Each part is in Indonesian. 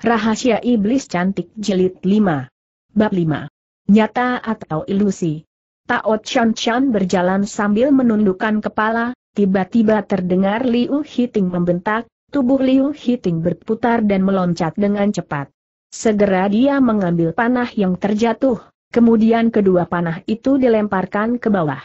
Rahasia Iblis Cantik Jelit 5 Bab 5 Nyata atau Ilusi Tao Chan Chan berjalan sambil menundukkan kepala, tiba-tiba terdengar Liu Hiting membentak, tubuh Liu Hiting berputar dan meloncat dengan cepat. Segera dia mengambil panah yang terjatuh, kemudian kedua panah itu dilemparkan ke bawah.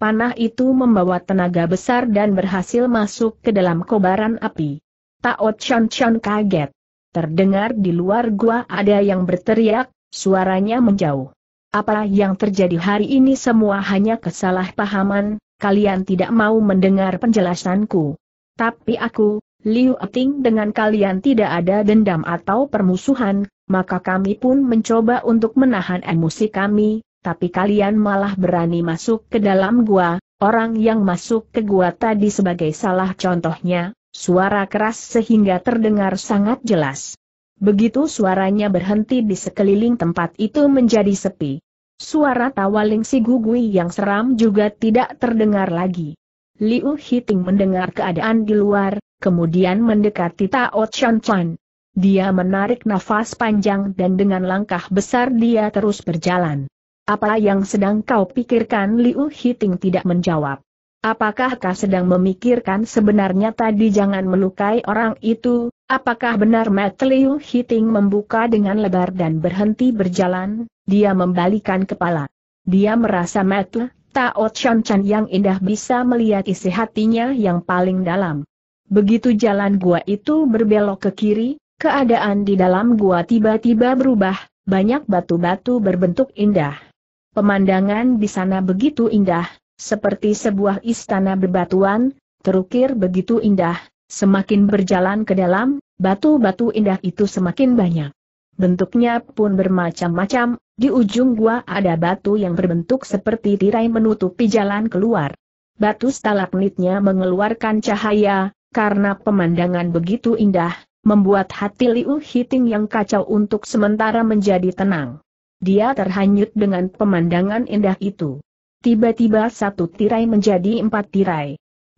Panah itu membawa tenaga besar dan berhasil masuk ke dalam kobaran api. Tao Chan Chan kaget Terdengar di luar gua ada yang berteriak, suaranya menjauh. Apa yang terjadi hari ini semua hanya kesalahpahaman, kalian tidak mau mendengar penjelasanku. Tapi aku, Liu Ting dengan kalian tidak ada dendam atau permusuhan, maka kami pun mencoba untuk menahan emosi kami, tapi kalian malah berani masuk ke dalam gua, orang yang masuk ke gua tadi sebagai salah contohnya, Suara keras sehingga terdengar sangat jelas. Begitu suaranya berhenti di sekeliling tempat itu menjadi sepi. Suara tawa Ling Si Gugui yang seram juga tidak terdengar lagi. Liu Hiting mendengar keadaan di luar, kemudian mendekati Tao Chan Chan. Dia menarik nafas panjang dan dengan langkah besar dia terus berjalan. Apa yang sedang kau pikirkan Liu Hiting tidak menjawab. Apakah kau sedang memikirkan sebenarnya tadi jangan melukai orang itu? Apakah benar Matthew Hitting membuka dengan lebar dan berhenti berjalan? Dia membalikan kepala. Dia merasa Matthew, Tao Chan Chan yang indah bisa melihat isi hatinya yang paling dalam. Begitu jalan gua itu berbelok ke kiri, keadaan di dalam gua tiba-tiba berubah, banyak batu-batu berbentuk indah. Pemandangan di sana begitu indah, seperti sebuah istana berbatuan, terukir begitu indah, semakin berjalan ke dalam, batu-batu indah itu semakin banyak. Bentuknya pun bermacam-macam, di ujung gua ada batu yang berbentuk seperti tirai menutupi jalan keluar. Batu stalagmitnya mengeluarkan cahaya, karena pemandangan begitu indah, membuat hati Liu Hiting yang kacau untuk sementara menjadi tenang. Dia terhanyut dengan pemandangan indah itu. Tiba-tiba satu tirai menjadi empat tirai.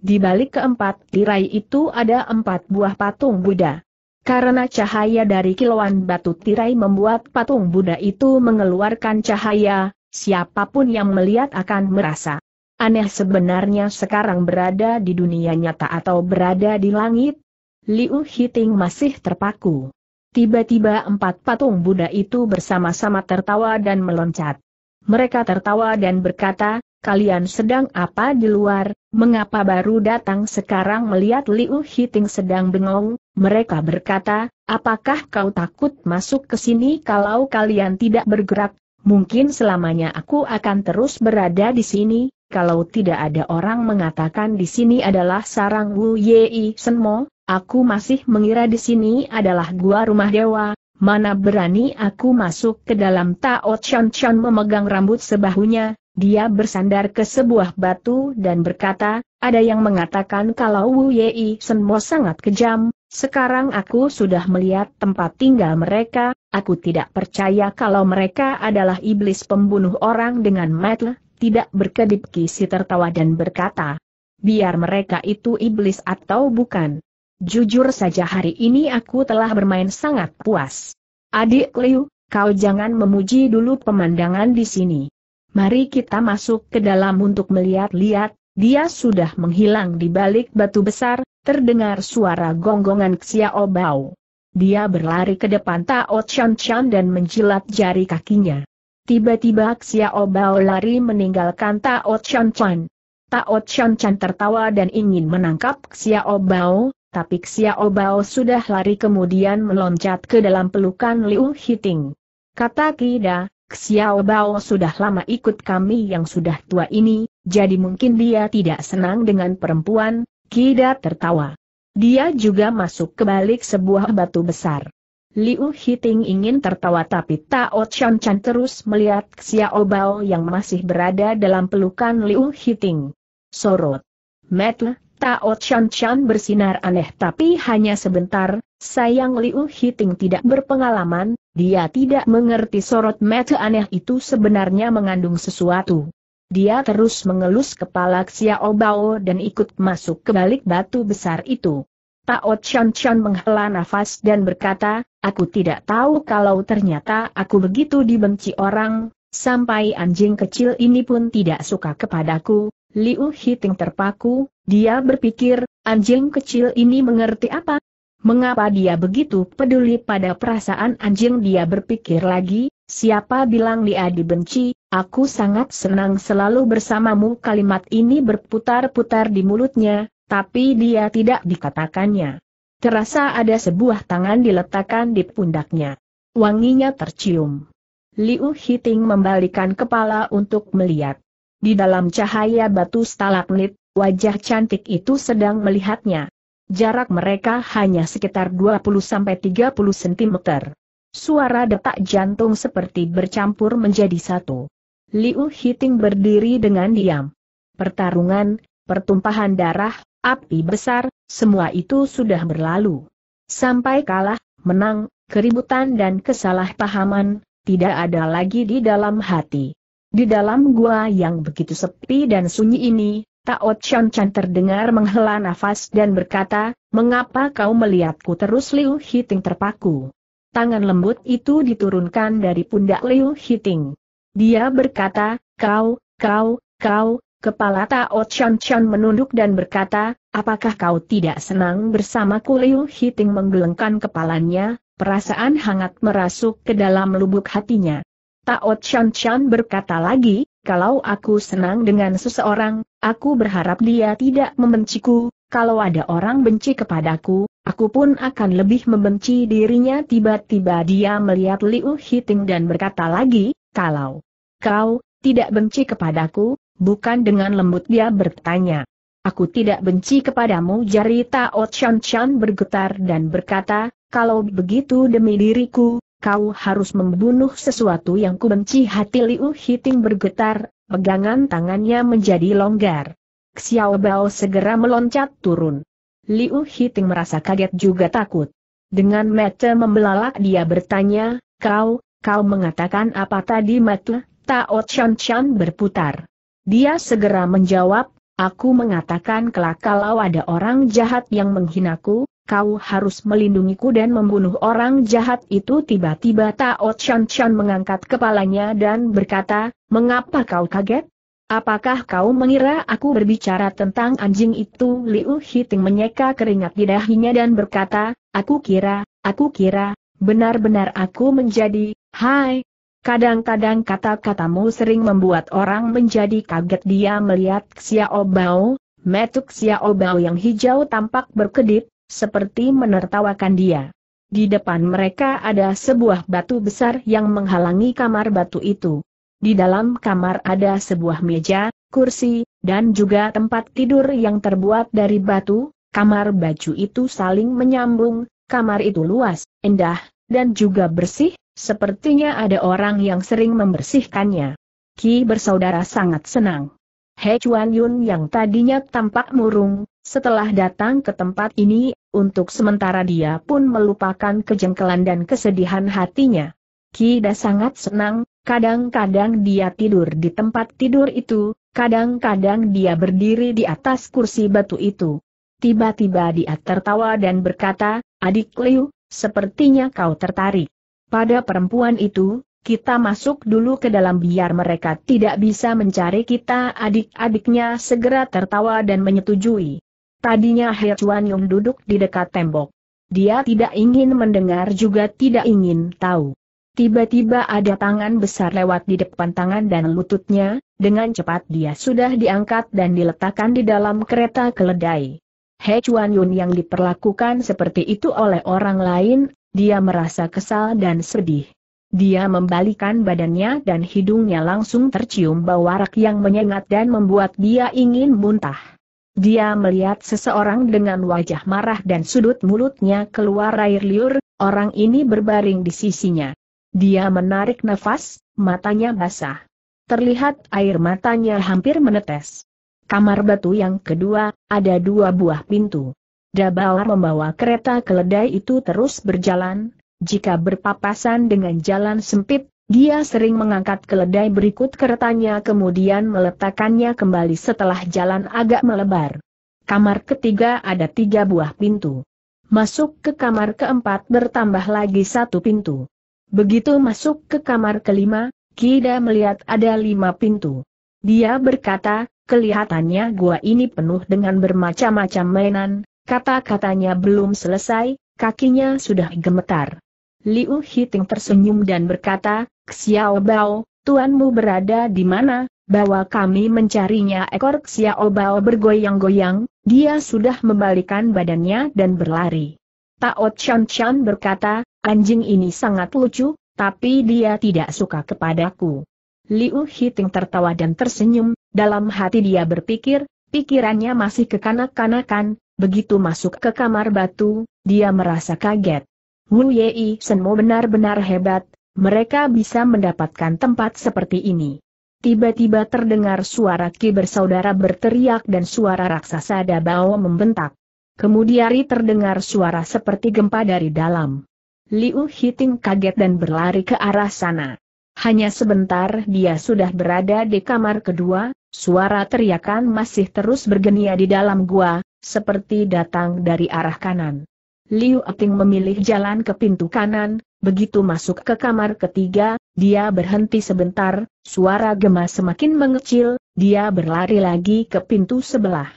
Di balik keempat tirai itu ada empat buah patung Buddha. Karena cahaya dari kilauan batu tirai membuat patung Buddha itu mengeluarkan cahaya, siapapun yang melihat akan merasa aneh sebenarnya sekarang berada di dunia nyata atau berada di langit. Liu Hiting masih terpaku. Tiba-tiba empat patung Buddha itu bersama-sama tertawa dan meloncat. Mereka tertawa dan berkata, kalian sedang apa di luar, mengapa baru datang sekarang melihat Liu Hiting sedang bengong, mereka berkata, apakah kau takut masuk ke sini kalau kalian tidak bergerak, mungkin selamanya aku akan terus berada di sini, kalau tidak ada orang mengatakan di sini adalah sarang Wu Yei Senmo, aku masih mengira di sini adalah gua rumah dewa, Mana berani aku masuk ke dalam Tao Chan Chan memegang rambut sebahunya, dia bersandar ke sebuah batu dan berkata, ada yang mengatakan kalau Wu Yei Senmo sangat kejam, sekarang aku sudah melihat tempat tinggal mereka, aku tidak percaya kalau mereka adalah iblis pembunuh orang dengan metel, tidak berkedip kisi tertawa dan berkata, biar mereka itu iblis atau bukan. Jujur saja hari ini aku telah bermain sangat puas. Adik Liu, kau jangan memuji dulu pemandangan di sini. Mari kita masuk ke dalam untuk melihat-lihat, dia sudah menghilang di balik batu besar, terdengar suara gonggongan Xiao Bao. Dia berlari ke depan Tao Chan Chan dan menjilat jari kakinya. Tiba-tiba Xiao Bao lari meninggalkan Tao Chan Chan. Tao Chan Chan tertawa dan ingin menangkap Xiao Bao, tapi Xiao Bao sudah lari kemudian meloncat ke dalam pelukan Liu Hiting. Kata Kida, Xiao Bao sudah lama ikut kami yang sudah tua ini, jadi mungkin dia tidak senang dengan perempuan, Kida tertawa. Dia juga masuk ke balik sebuah batu besar. Liu Hiting ingin tertawa tapi Tao Chan Chan terus melihat Xiao Bao yang masih berada dalam pelukan Liu Hiting. Sorot. Metle, Tao Chan Chan bersinar aneh tapi hanya sebentar, sayang Liu Hiting tidak berpengalaman, dia tidak mengerti sorot mata aneh itu sebenarnya mengandung sesuatu. Dia terus mengelus kepala Xiao Bao dan ikut masuk ke balik batu besar itu. Tao Chan Chan menghela nafas dan berkata, aku tidak tahu kalau ternyata aku begitu dibenci orang, sampai anjing kecil ini pun tidak suka kepadaku, Liu Hiting terpaku, dia berpikir, anjing kecil ini mengerti apa? Mengapa dia begitu peduli pada perasaan anjing dia berpikir lagi, siapa bilang dia dibenci, aku sangat senang selalu bersamamu kalimat ini berputar-putar di mulutnya, tapi dia tidak dikatakannya. Terasa ada sebuah tangan diletakkan di pundaknya. Wanginya tercium. Liu Hiting membalikan kepala untuk melihat. Di dalam cahaya batu stalagmit, wajah cantik itu sedang melihatnya. Jarak mereka hanya sekitar 20-30 cm. Suara detak jantung seperti bercampur menjadi satu. Liu Hiting berdiri dengan diam. Pertarungan, pertumpahan darah, api besar, semua itu sudah berlalu. Sampai kalah, menang, keributan dan kesalahpahaman, tidak ada lagi di dalam hati. Di dalam gua yang begitu sepi dan sunyi ini, Tao Chan Chan terdengar menghela nafas dan berkata, Mengapa kau melihatku terus Liu Hiting terpaku? Tangan lembut itu diturunkan dari pundak Liu Hiting. Dia berkata, kau, kau, kau, kepala Tao Chan Chan menunduk dan berkata, apakah kau tidak senang bersamaku Liu Hiting menggelengkan kepalanya, perasaan hangat merasuk ke dalam lubuk hatinya. Tao Chan Chan berkata lagi, kalau aku senang dengan seseorang, aku berharap dia tidak membenciku, kalau ada orang benci kepadaku, aku pun akan lebih membenci dirinya tiba-tiba dia melihat Liu Hiting dan berkata lagi, kalau kau tidak benci kepadaku, bukan dengan lembut dia bertanya. Aku tidak benci kepadamu jari Tao Chan Chan bergetar dan berkata, kalau begitu demi diriku, kau harus membunuh sesuatu yang kubenci hati Liu Hiting bergetar, pegangan tangannya menjadi longgar. Xiao Bao segera meloncat turun. Liu Hiting merasa kaget juga takut. Dengan mata membelalak dia bertanya, kau, kau mengatakan apa tadi mata? Tao Chan Chan berputar. Dia segera menjawab, Aku mengatakan kelak kalau ada orang jahat yang menghinaku, kau harus melindungiku dan membunuh orang jahat itu tiba-tiba Tao Chan Chan mengangkat kepalanya dan berkata, mengapa kau kaget? Apakah kau mengira aku berbicara tentang anjing itu? Liu Hiting menyeka keringat di dahinya dan berkata, aku kira, aku kira, benar-benar aku menjadi, hai. Kadang-kadang kata-katamu sering membuat orang menjadi kaget dia melihat Xiao Bao, metuk Xiao Bao yang hijau tampak berkedip, seperti menertawakan dia. Di depan mereka ada sebuah batu besar yang menghalangi kamar batu itu. Di dalam kamar ada sebuah meja, kursi, dan juga tempat tidur yang terbuat dari batu, kamar baju itu saling menyambung, kamar itu luas, indah, dan juga bersih, sepertinya ada orang yang sering membersihkannya. Ki bersaudara sangat senang. He Chuan Yun yang tadinya tampak murung, setelah datang ke tempat ini, untuk sementara dia pun melupakan kejengkelan dan kesedihan hatinya. Kida sangat senang, kadang-kadang dia tidur di tempat tidur itu, kadang-kadang dia berdiri di atas kursi batu itu. Tiba-tiba dia tertawa dan berkata, Adik Liu, sepertinya kau tertarik. Pada perempuan itu, kita masuk dulu ke dalam biar mereka tidak bisa mencari kita adik-adiknya segera tertawa dan menyetujui. Tadinya He Chuan Yong duduk di dekat tembok. Dia tidak ingin mendengar juga tidak ingin tahu. Tiba-tiba ada tangan besar lewat di depan tangan dan lututnya, dengan cepat dia sudah diangkat dan diletakkan di dalam kereta keledai. He Chuan Yun yang diperlakukan seperti itu oleh orang lain, dia merasa kesal dan sedih. Dia membalikan badannya dan hidungnya langsung tercium bau arak yang menyengat dan membuat dia ingin muntah. Dia melihat seseorang dengan wajah marah dan sudut mulutnya keluar air liur, orang ini berbaring di sisinya. Dia menarik nafas, matanya basah. Terlihat air matanya hampir menetes. Kamar batu yang kedua, ada dua buah pintu. Dabawa membawa kereta keledai itu terus berjalan, jika berpapasan dengan jalan sempit, dia sering mengangkat keledai berikut keretanya kemudian meletakkannya kembali setelah jalan agak melebar. Kamar ketiga ada tiga buah pintu. Masuk ke kamar keempat bertambah lagi satu pintu. Begitu masuk ke kamar kelima, Kida melihat ada lima pintu. Dia berkata, kelihatannya gua ini penuh dengan bermacam-macam mainan, kata-katanya belum selesai, kakinya sudah gemetar. Liu Hiting tersenyum dan berkata, Xiao Bao, tuanmu berada di mana, Bawa kami mencarinya ekor Xiao Bao bergoyang-goyang, dia sudah membalikan badannya dan berlari. Tao Chan Chan berkata, anjing ini sangat lucu, tapi dia tidak suka kepadaku. Liu Hiting tertawa dan tersenyum, dalam hati dia berpikir, pikirannya masih kekanak-kanakan, begitu masuk ke kamar batu, dia merasa kaget. Wu Yei Senmo benar-benar hebat, mereka bisa mendapatkan tempat seperti ini. Tiba-tiba terdengar suara Ki bersaudara berteriak dan suara raksasa Dabao membentak. Kemudian terdengar suara seperti gempa dari dalam. Liu Hiting kaget dan berlari ke arah sana. Hanya sebentar dia sudah berada di kamar kedua, suara teriakan masih terus bergenia di dalam gua, seperti datang dari arah kanan. Liu Ting memilih jalan ke pintu kanan, begitu masuk ke kamar ketiga, dia berhenti sebentar, suara gemas semakin mengecil, dia berlari lagi ke pintu sebelah.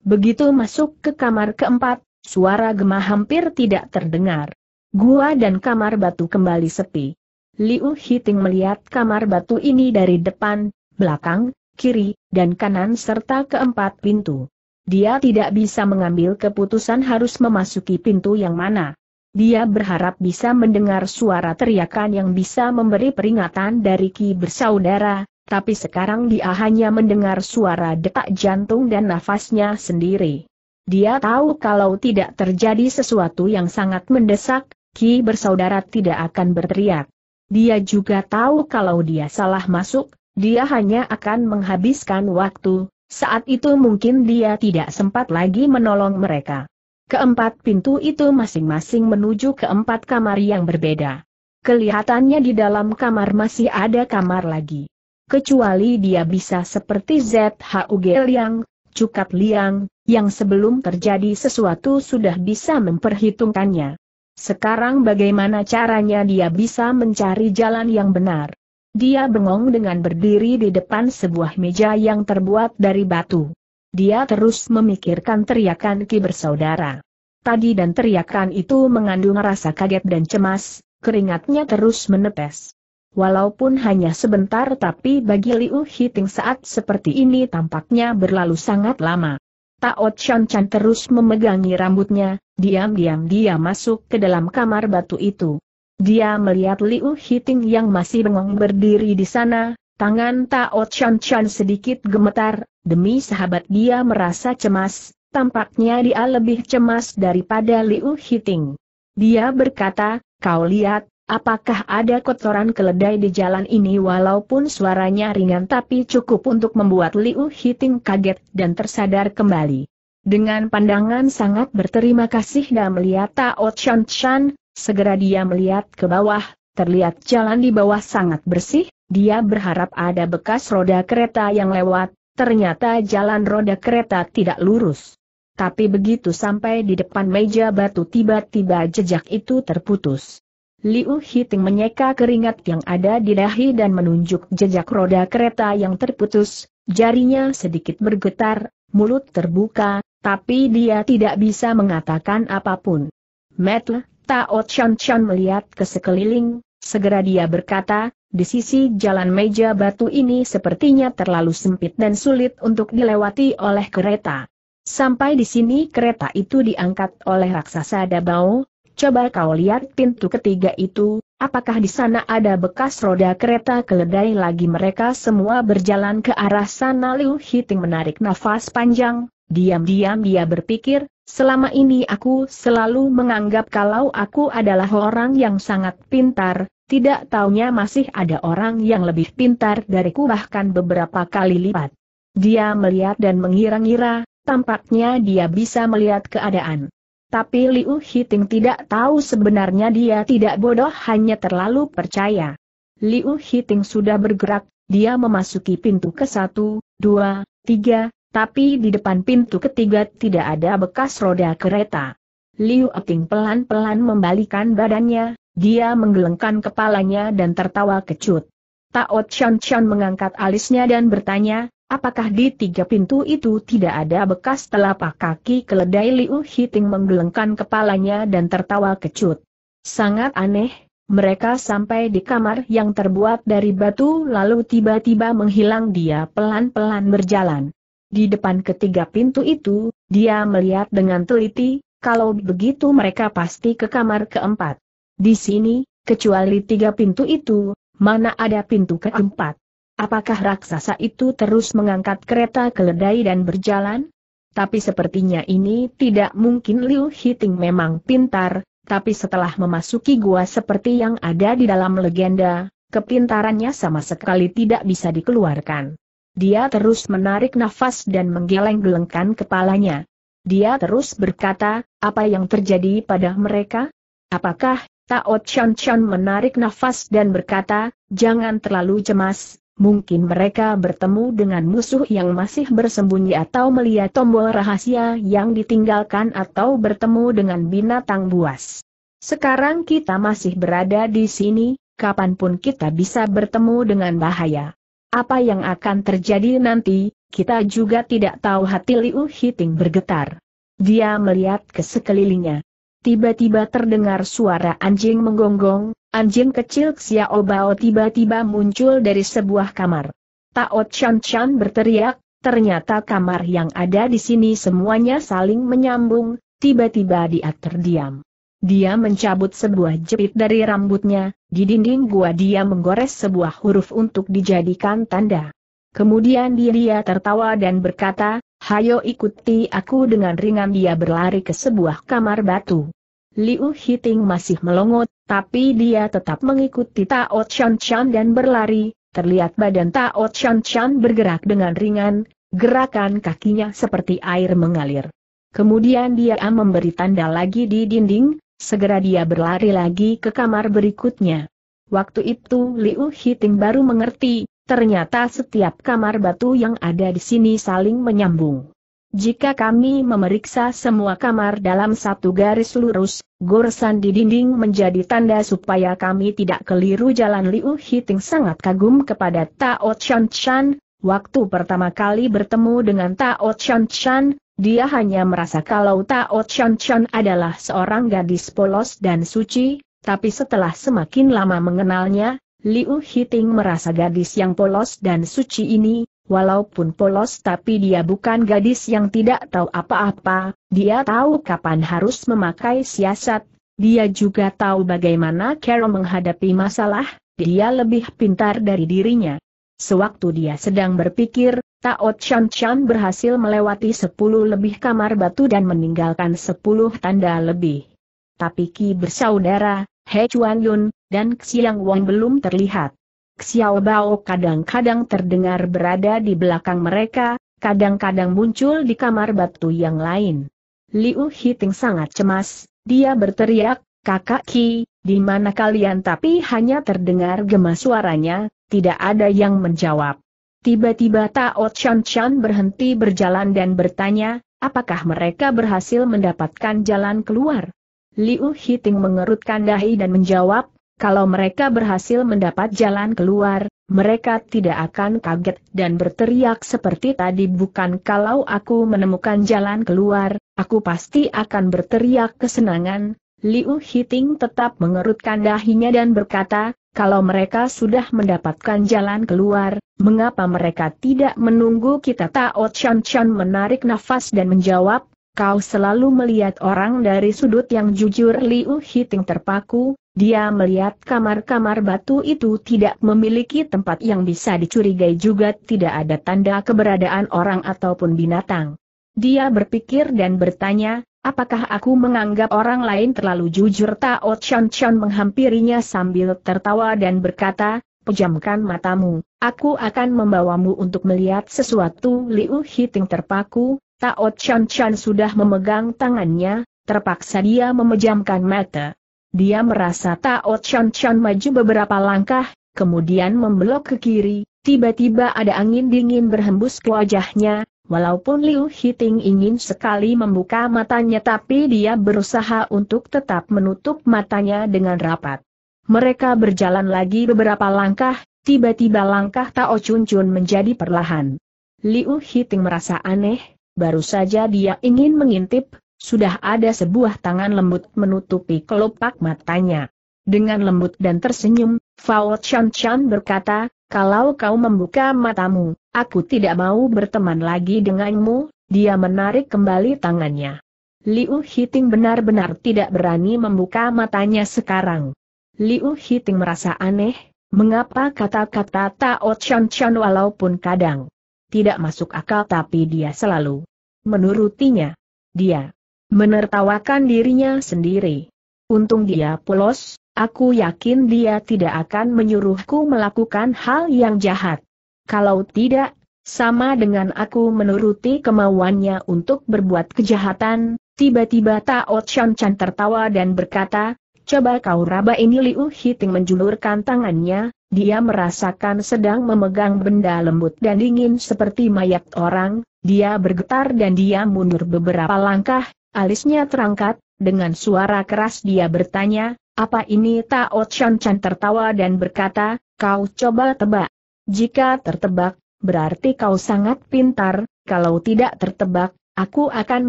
Begitu masuk ke kamar keempat, suara gemah hampir tidak terdengar. Gua dan kamar batu kembali sepi. Liu Hiting melihat kamar batu ini dari depan, belakang, kiri, dan kanan serta keempat pintu. Dia tidak bisa mengambil keputusan harus memasuki pintu yang mana. Dia berharap bisa mendengar suara teriakan yang bisa memberi peringatan dari Ki bersaudara, tapi sekarang dia hanya mendengar suara detak jantung dan nafasnya sendiri. Dia tahu kalau tidak terjadi sesuatu yang sangat mendesak, Ki bersaudara tidak akan berteriak. Dia juga tahu kalau dia salah masuk, dia hanya akan menghabiskan waktu, saat itu mungkin dia tidak sempat lagi menolong mereka. Keempat pintu itu masing-masing menuju ke empat kamar yang berbeda. Kelihatannya di dalam kamar masih ada kamar lagi. Kecuali dia bisa seperti ZHUG Liang, Cukat Liang, yang sebelum terjadi sesuatu sudah bisa memperhitungkannya. Sekarang bagaimana caranya dia bisa mencari jalan yang benar? Dia bengong dengan berdiri di depan sebuah meja yang terbuat dari batu. Dia terus memikirkan teriakan Ki bersaudara. Tadi dan teriakan itu mengandung rasa kaget dan cemas, keringatnya terus menetes. Walaupun hanya sebentar tapi bagi Liu Hiting saat seperti ini tampaknya berlalu sangat lama. Tao Chan Chan terus memegangi rambutnya, diam-diam dia masuk ke dalam kamar batu itu. Dia melihat Liu Hiting yang masih bengong berdiri di sana, tangan Tao Chan Chan sedikit gemetar, demi sahabat dia merasa cemas, tampaknya dia lebih cemas daripada Liu Hiting. Dia berkata, kau lihat, apakah ada kotoran keledai di jalan ini walaupun suaranya ringan tapi cukup untuk membuat Liu Hiting kaget dan tersadar kembali. Dengan pandangan sangat berterima kasih dan melihat Tao Chan Chan, Segera dia melihat ke bawah, terlihat jalan di bawah sangat bersih, dia berharap ada bekas roda kereta yang lewat, ternyata jalan roda kereta tidak lurus. Tapi begitu sampai di depan meja batu tiba-tiba jejak itu terputus. Liu Hiting menyeka keringat yang ada di dahi dan menunjuk jejak roda kereta yang terputus, jarinya sedikit bergetar, mulut terbuka, tapi dia tidak bisa mengatakan apapun. Metle, Tao Chan Chan melihat ke sekeliling, segera dia berkata, di sisi jalan meja batu ini sepertinya terlalu sempit dan sulit untuk dilewati oleh kereta. Sampai di sini kereta itu diangkat oleh raksasa Dabao, coba kau lihat pintu ketiga itu, apakah di sana ada bekas roda kereta keledai lagi mereka semua berjalan ke arah sana Liu Hiting menarik nafas panjang, diam-diam dia berpikir, Selama ini aku selalu menganggap kalau aku adalah orang yang sangat pintar, tidak taunya masih ada orang yang lebih pintar dariku bahkan beberapa kali lipat. Dia melihat dan mengira-ngira, tampaknya dia bisa melihat keadaan. Tapi Liu Hiting tidak tahu sebenarnya dia tidak bodoh hanya terlalu percaya. Liu Hiting sudah bergerak, dia memasuki pintu ke satu, dua, tiga, tapi di depan pintu ketiga tidak ada bekas roda kereta. Liu Ating pelan-pelan membalikan badannya, dia menggelengkan kepalanya dan tertawa kecut. Tao Chon Chon mengangkat alisnya dan bertanya, apakah di tiga pintu itu tidak ada bekas telapak kaki keledai Liu Hiting menggelengkan kepalanya dan tertawa kecut. Sangat aneh, mereka sampai di kamar yang terbuat dari batu lalu tiba-tiba menghilang dia pelan-pelan berjalan. Di depan ketiga pintu itu, dia melihat dengan teliti, kalau begitu mereka pasti ke kamar keempat. Di sini, kecuali tiga pintu itu, mana ada pintu keempat. Apakah raksasa itu terus mengangkat kereta keledai dan berjalan? Tapi sepertinya ini tidak mungkin Liu Hiting memang pintar, tapi setelah memasuki gua seperti yang ada di dalam legenda, kepintarannya sama sekali tidak bisa dikeluarkan. Dia terus menarik nafas dan menggeleng-gelengkan kepalanya. Dia terus berkata, apa yang terjadi pada mereka? Apakah Tao Chan Chan menarik nafas dan berkata, jangan terlalu cemas, mungkin mereka bertemu dengan musuh yang masih bersembunyi atau melihat tombol rahasia yang ditinggalkan atau bertemu dengan binatang buas. Sekarang kita masih berada di sini, kapanpun kita bisa bertemu dengan bahaya. Apa yang akan terjadi nanti, kita juga tidak tahu hati Liu Hiting bergetar. Dia melihat ke sekelilingnya. Tiba-tiba terdengar suara anjing menggonggong, anjing kecil Xiao Bao tiba-tiba muncul dari sebuah kamar. Tao Chan Chan berteriak, ternyata kamar yang ada di sini semuanya saling menyambung, tiba-tiba dia terdiam. Dia mencabut sebuah jepit dari rambutnya, di dinding gua dia menggores sebuah huruf untuk dijadikan tanda. Kemudian dia tertawa dan berkata, Hayo ikuti aku dengan ringan dia berlari ke sebuah kamar batu. Liu Hiting masih melongot, tapi dia tetap mengikuti Tao Chan Chan dan berlari, terlihat badan Tao Chan Chan bergerak dengan ringan, gerakan kakinya seperti air mengalir. Kemudian dia memberi tanda lagi di dinding, Segera dia berlari lagi ke kamar berikutnya. Waktu itu Liu Hiting baru mengerti, ternyata setiap kamar batu yang ada di sini saling menyambung. Jika kami memeriksa semua kamar dalam satu garis lurus, goresan di dinding menjadi tanda supaya kami tidak keliru jalan Liu Hiting sangat kagum kepada Tao Chan Chan. Waktu pertama kali bertemu dengan Tao Chan Chan, dia hanya merasa kalau Tao Chan Chan adalah seorang gadis polos dan suci, tapi setelah semakin lama mengenalnya, Liu Hiting merasa gadis yang polos dan suci ini, walaupun polos tapi dia bukan gadis yang tidak tahu apa-apa, dia tahu kapan harus memakai siasat, dia juga tahu bagaimana Carol menghadapi masalah, dia lebih pintar dari dirinya. Sewaktu dia sedang berpikir, Tao Chan Chan berhasil melewati sepuluh lebih kamar batu dan meninggalkan sepuluh tanda lebih. Tapi Ki bersaudara, He Chuan Yun, dan Xiang Wang belum terlihat. Xiao Bao kadang-kadang terdengar berada di belakang mereka, kadang-kadang muncul di kamar batu yang lain. Liu Hiting sangat cemas, dia berteriak, kakak Ki, di mana kalian tapi hanya terdengar gemas suaranya, tidak ada yang menjawab. Tiba-tiba Tao Chan Chan berhenti berjalan dan bertanya, apakah mereka berhasil mendapatkan jalan keluar? Liu Hiting mengerutkan dahi dan menjawab, kalau mereka berhasil mendapat jalan keluar, mereka tidak akan kaget dan berteriak seperti tadi bukan kalau aku menemukan jalan keluar, aku pasti akan berteriak kesenangan. Liu Hiting tetap mengerutkan dahinya dan berkata, kalau mereka sudah mendapatkan jalan keluar, mengapa mereka tidak menunggu kita Tao Chan Chan menarik nafas dan menjawab, kau selalu melihat orang dari sudut yang jujur Liu Hiting terpaku, dia melihat kamar-kamar batu itu tidak memiliki tempat yang bisa dicurigai juga tidak ada tanda keberadaan orang ataupun binatang. Dia berpikir dan bertanya, Apakah aku menganggap orang lain terlalu jujur? Tao Chan Chan menghampirinya sambil tertawa dan berkata, pejamkan matamu, aku akan membawamu untuk melihat sesuatu. Liu Hiting terpaku, Tao Chan Chan sudah memegang tangannya, terpaksa dia memejamkan mata. Dia merasa Tao Chan Chan maju beberapa langkah, kemudian membelok ke kiri, tiba-tiba ada angin dingin berhembus ke wajahnya, Walaupun Liu Hiting ingin sekali membuka matanya tapi dia berusaha untuk tetap menutup matanya dengan rapat. Mereka berjalan lagi beberapa langkah, tiba-tiba langkah Tao Chun Chun menjadi perlahan. Liu Hiting merasa aneh, baru saja dia ingin mengintip, sudah ada sebuah tangan lembut menutupi kelopak matanya. Dengan lembut dan tersenyum, Fao Chan Chan berkata, kalau kau membuka matamu, Aku tidak mau berteman lagi denganmu, dia menarik kembali tangannya. Liu Hiting benar-benar tidak berani membuka matanya sekarang. Liu Hiting merasa aneh, mengapa kata-kata Tao Chan Chan walaupun kadang tidak masuk akal tapi dia selalu menurutinya. Dia menertawakan dirinya sendiri. Untung dia polos, aku yakin dia tidak akan menyuruhku melakukan hal yang jahat. Kalau tidak, sama dengan aku menuruti kemauannya untuk berbuat kejahatan, tiba-tiba Tao Chan Chan tertawa dan berkata, Coba kau raba ini Liu Hiting menjulurkan tangannya, dia merasakan sedang memegang benda lembut dan dingin seperti mayat orang, dia bergetar dan dia mundur beberapa langkah, alisnya terangkat, dengan suara keras dia bertanya, apa ini Tao Chan Chan tertawa dan berkata, kau coba tebak. Jika tertebak, berarti kau sangat pintar, kalau tidak tertebak, aku akan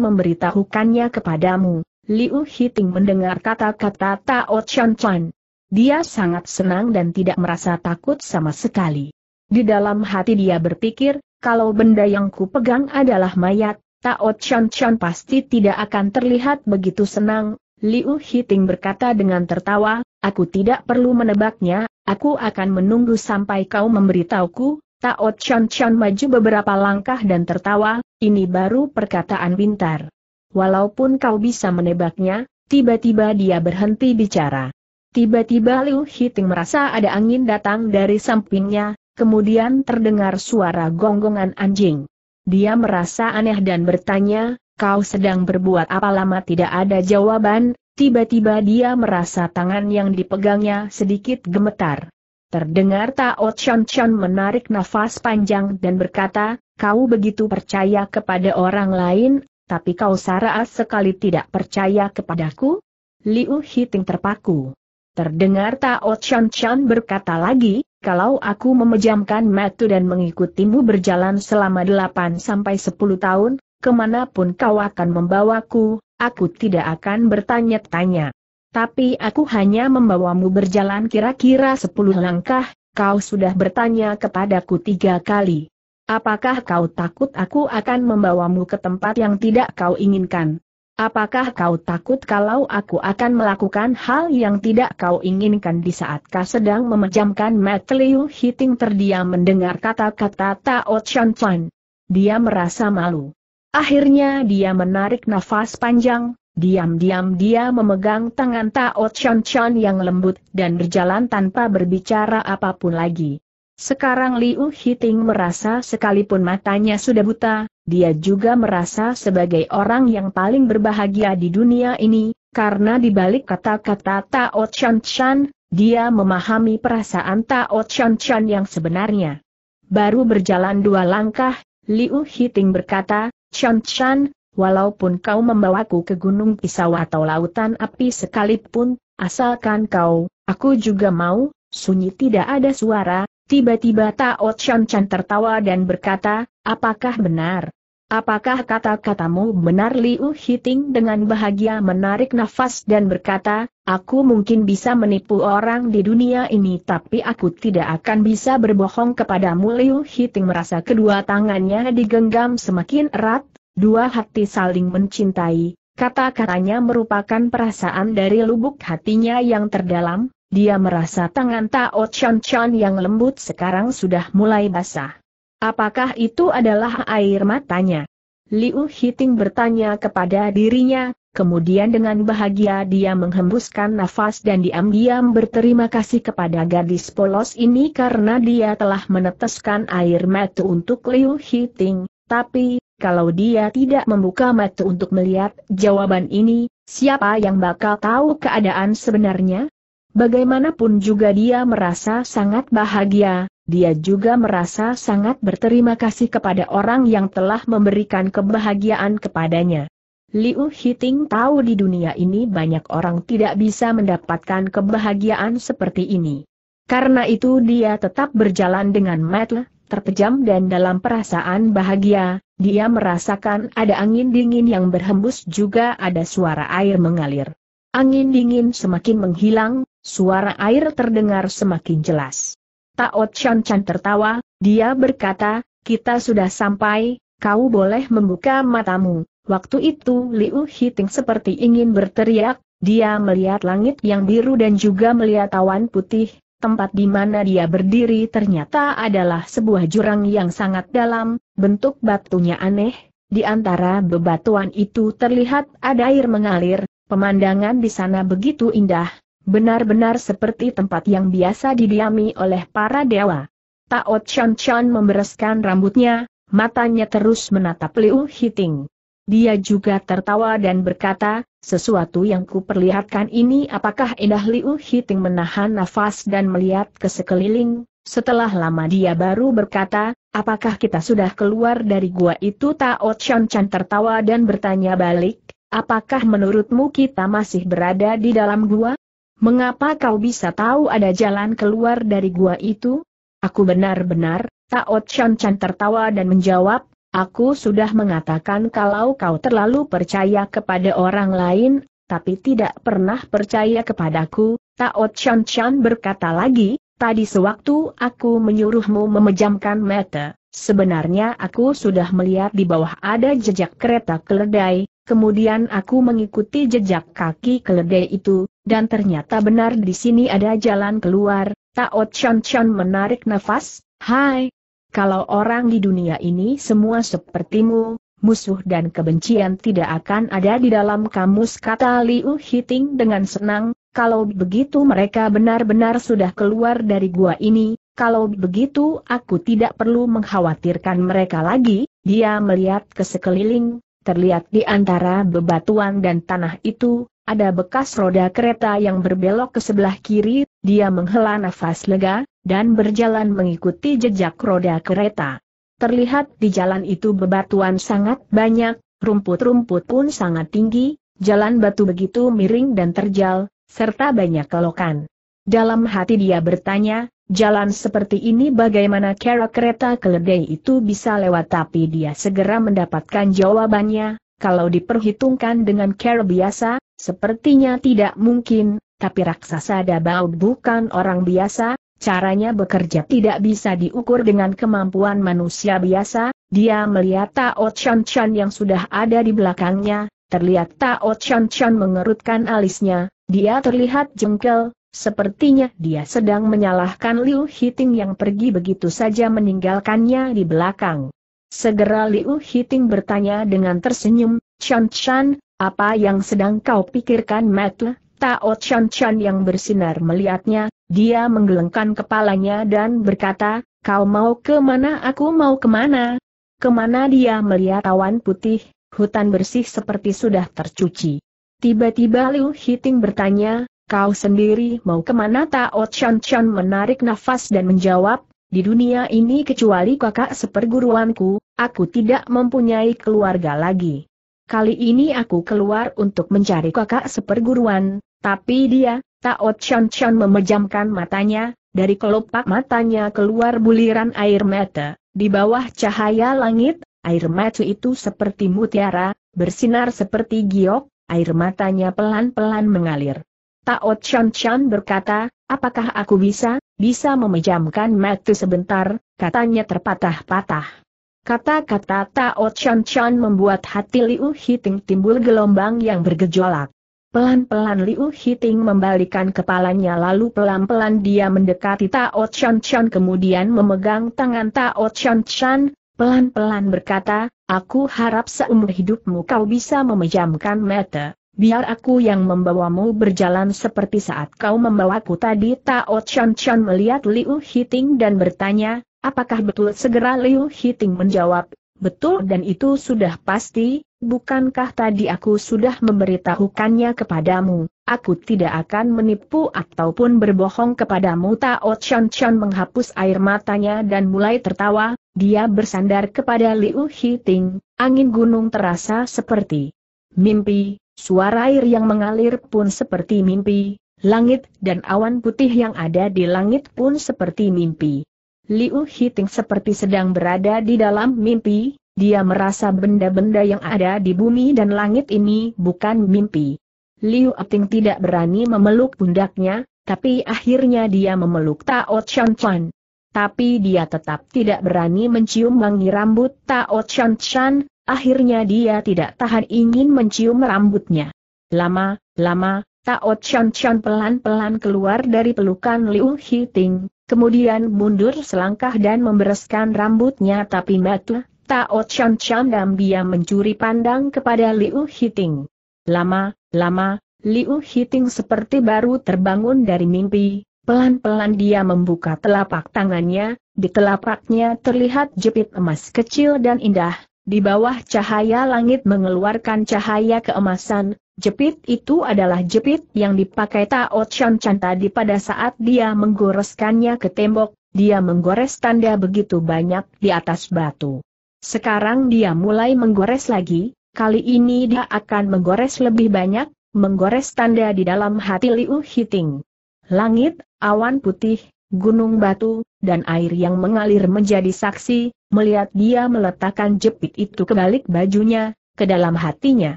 memberitahukannya kepadamu. Liu Hiting mendengar kata-kata Tao Chan Chan. Dia sangat senang dan tidak merasa takut sama sekali. Di dalam hati dia berpikir, kalau benda yang ku pegang adalah mayat, Tao Chan Chan pasti tidak akan terlihat begitu senang, Liu Hiting berkata dengan tertawa, aku tidak perlu menebaknya, aku akan menunggu sampai kau memberitahuku, Tao Chan Chan maju beberapa langkah dan tertawa, ini baru perkataan pintar. Walaupun kau bisa menebaknya, tiba-tiba dia berhenti bicara. Tiba-tiba Liu Hiting merasa ada angin datang dari sampingnya, kemudian terdengar suara gonggongan anjing. Dia merasa aneh dan bertanya, kau sedang berbuat apa lama tidak ada jawaban, tiba-tiba dia merasa tangan yang dipegangnya sedikit gemetar. Terdengar Tao Chon Chon menarik nafas panjang dan berkata, kau begitu percaya kepada orang lain, tapi kau saraas sekali tidak percaya kepadaku? Liu Hiting terpaku. Terdengar Tao Chon Chon berkata lagi, kalau aku memejamkan mata dan mengikutimu berjalan selama 8 sampai 10 tahun, kemanapun kau akan membawaku, aku tidak akan bertanya-tanya. Tapi aku hanya membawamu berjalan kira-kira sepuluh langkah, kau sudah bertanya kepadaku tiga kali. Apakah kau takut aku akan membawamu ke tempat yang tidak kau inginkan? Apakah kau takut kalau aku akan melakukan hal yang tidak kau inginkan di saat kau sedang memejamkan mata Liu Hiting terdiam mendengar kata-kata Tao Chan Fan. Dia merasa malu. Akhirnya dia menarik nafas panjang, diam-diam dia memegang tangan Tao Chan Chan yang lembut dan berjalan tanpa berbicara apapun lagi. Sekarang Liu Hiting merasa sekalipun matanya sudah buta, dia juga merasa sebagai orang yang paling berbahagia di dunia ini, karena di balik kata-kata Tao Chan Chan, dia memahami perasaan Tao Chan Chan yang sebenarnya. Baru berjalan dua langkah, Liu Hiting berkata, Chan Chan, walaupun kau membawaku ke gunung pisau atau lautan api sekalipun, asalkan kau, aku juga mau, sunyi tidak ada suara, tiba-tiba Tao Chan Chan tertawa dan berkata, apakah benar, Apakah kata-katamu benar Liu Hiting dengan bahagia menarik nafas dan berkata, aku mungkin bisa menipu orang di dunia ini tapi aku tidak akan bisa berbohong kepadamu Liu Hiting merasa kedua tangannya digenggam semakin erat, dua hati saling mencintai, kata-katanya merupakan perasaan dari lubuk hatinya yang terdalam, dia merasa tangan Tao Chan Chan yang lembut sekarang sudah mulai basah. Apakah itu adalah air matanya? Liu Hiting bertanya kepada dirinya, kemudian dengan bahagia dia menghembuskan nafas dan diam-diam berterima kasih kepada gadis polos ini karena dia telah meneteskan air mata untuk Liu Hiting, tapi, kalau dia tidak membuka mata untuk melihat jawaban ini, siapa yang bakal tahu keadaan sebenarnya? Bagaimanapun juga dia merasa sangat bahagia, dia juga merasa sangat berterima kasih kepada orang yang telah memberikan kebahagiaan kepadanya. Liu Hiting tahu di dunia ini banyak orang tidak bisa mendapatkan kebahagiaan seperti ini. Karena itu dia tetap berjalan dengan metel, terpejam dan dalam perasaan bahagia, dia merasakan ada angin dingin yang berhembus juga ada suara air mengalir. Angin dingin semakin menghilang, suara air terdengar semakin jelas. Tao Chan Chan tertawa, dia berkata, kita sudah sampai, kau boleh membuka matamu. Waktu itu Liu Hiting seperti ingin berteriak, dia melihat langit yang biru dan juga melihat awan putih, tempat di mana dia berdiri ternyata adalah sebuah jurang yang sangat dalam, bentuk batunya aneh, di antara bebatuan itu terlihat ada air mengalir, pemandangan di sana begitu indah, Benar-benar seperti tempat yang biasa didiami oleh para dewa. Taot Chan Chan membereskan rambutnya, matanya terus menatap Liu Hiting. Dia juga tertawa dan berkata, sesuatu yang kuperlihatkan ini apakah indah Liu Hiting menahan nafas dan melihat ke sekeliling, setelah lama dia baru berkata, apakah kita sudah keluar dari gua itu Taot Chan Chan tertawa dan bertanya balik, apakah menurutmu kita masih berada di dalam gua? Mengapa kau bisa tahu ada jalan keluar dari gua itu? Aku benar-benar, Taot Chan Chan tertawa dan menjawab, aku sudah mengatakan kalau kau terlalu percaya kepada orang lain, tapi tidak pernah percaya kepadaku, Taot Chan Chan berkata lagi, tadi sewaktu aku menyuruhmu memejamkan mata, sebenarnya aku sudah melihat di bawah ada jejak kereta keledai, Kemudian aku mengikuti jejak kaki keledai itu, dan ternyata benar di sini ada jalan keluar, Tao Chon Chon menarik nafas, hai, kalau orang di dunia ini semua sepertimu, musuh dan kebencian tidak akan ada di dalam kamus kata Liu Hiting dengan senang, kalau begitu mereka benar-benar sudah keluar dari gua ini, kalau begitu aku tidak perlu mengkhawatirkan mereka lagi, dia melihat ke sekeliling, terlihat di antara bebatuan dan tanah itu, ada bekas roda kereta yang berbelok ke sebelah kiri, dia menghela nafas lega, dan berjalan mengikuti jejak roda kereta. Terlihat di jalan itu bebatuan sangat banyak, rumput-rumput pun sangat tinggi, jalan batu begitu miring dan terjal, serta banyak kelokan. Dalam hati dia bertanya, Jalan seperti ini bagaimana kera kereta keledai itu bisa lewat tapi dia segera mendapatkan jawabannya, kalau diperhitungkan dengan kera biasa, sepertinya tidak mungkin, tapi raksasa dabau bukan orang biasa, caranya bekerja tidak bisa diukur dengan kemampuan manusia biasa, dia melihat Tao Chan Chan yang sudah ada di belakangnya, terlihat Tao Chan Chan mengerutkan alisnya, dia terlihat jengkel, Sepertinya dia sedang menyalahkan Liu Hiting yang pergi begitu saja meninggalkannya di belakang. Segera Liu Hiting bertanya dengan tersenyum, Chan Chan, apa yang sedang kau pikirkan Matle? Tao Chan Chan yang bersinar melihatnya, dia menggelengkan kepalanya dan berkata, kau mau kemana aku mau kemana? Kemana dia melihat awan putih, hutan bersih seperti sudah tercuci. Tiba-tiba Liu Hiting bertanya, Kau sendiri mau kemana Tao Chan Chan menarik nafas dan menjawab, di dunia ini kecuali kakak seperguruanku, aku tidak mempunyai keluarga lagi. Kali ini aku keluar untuk mencari kakak seperguruan, tapi dia, Tao Chan Chan memejamkan matanya, dari kelopak matanya keluar buliran air mata, di bawah cahaya langit, air mata itu seperti mutiara, bersinar seperti giok, air matanya pelan-pelan mengalir. Tao Chan Chan berkata, apakah aku bisa, bisa memejamkan mata sebentar, katanya terpatah-patah. Kata-kata Tao Chan Chan membuat hati Liu Hiting timbul gelombang yang bergejolak. Pelan-pelan Liu Hiting membalikan kepalanya lalu pelan-pelan dia mendekati Tao Chan Chan kemudian memegang tangan Tao Chan Chan, pelan-pelan berkata, aku harap seumur hidupmu kau bisa memejamkan mata biar aku yang membawamu berjalan seperti saat kau membawaku tadi. Tao Chan Chan melihat Liu Hiting dan bertanya, apakah betul segera Liu Hiting menjawab, betul dan itu sudah pasti, bukankah tadi aku sudah memberitahukannya kepadamu, aku tidak akan menipu ataupun berbohong kepadamu. Tao Chan Chan menghapus air matanya dan mulai tertawa, dia bersandar kepada Liu Hiting, angin gunung terasa seperti mimpi, Suara air yang mengalir pun seperti mimpi, langit dan awan putih yang ada di langit pun seperti mimpi. Liu Hiting seperti sedang berada di dalam mimpi, dia merasa benda-benda yang ada di bumi dan langit ini bukan mimpi. Liu Ating tidak berani memeluk pundaknya, tapi akhirnya dia memeluk Tao Chan Chan. Tapi dia tetap tidak berani mencium wangi rambut Tao Chan Chan, Akhirnya dia tidak tahan ingin mencium rambutnya. Lama, lama, Tao Chan Chan pelan-pelan keluar dari pelukan Liu Hiting, kemudian mundur selangkah dan membereskan rambutnya tapi batu, Tao Chan Chan dan dia mencuri pandang kepada Liu Hiting. Lama, lama, Liu Hiting seperti baru terbangun dari mimpi, pelan-pelan dia membuka telapak tangannya, di telapaknya terlihat jepit emas kecil dan indah, di bawah cahaya langit mengeluarkan cahaya keemasan, jepit itu adalah jepit yang dipakai Tao Chan Chan tadi pada saat dia menggoreskannya ke tembok, dia menggores tanda begitu banyak di atas batu. Sekarang dia mulai menggores lagi, kali ini dia akan menggores lebih banyak, menggores tanda di dalam hati Liu Hiting. Langit, awan putih, gunung batu, dan air yang mengalir menjadi saksi, melihat dia meletakkan jepit itu ke balik bajunya, ke dalam hatinya.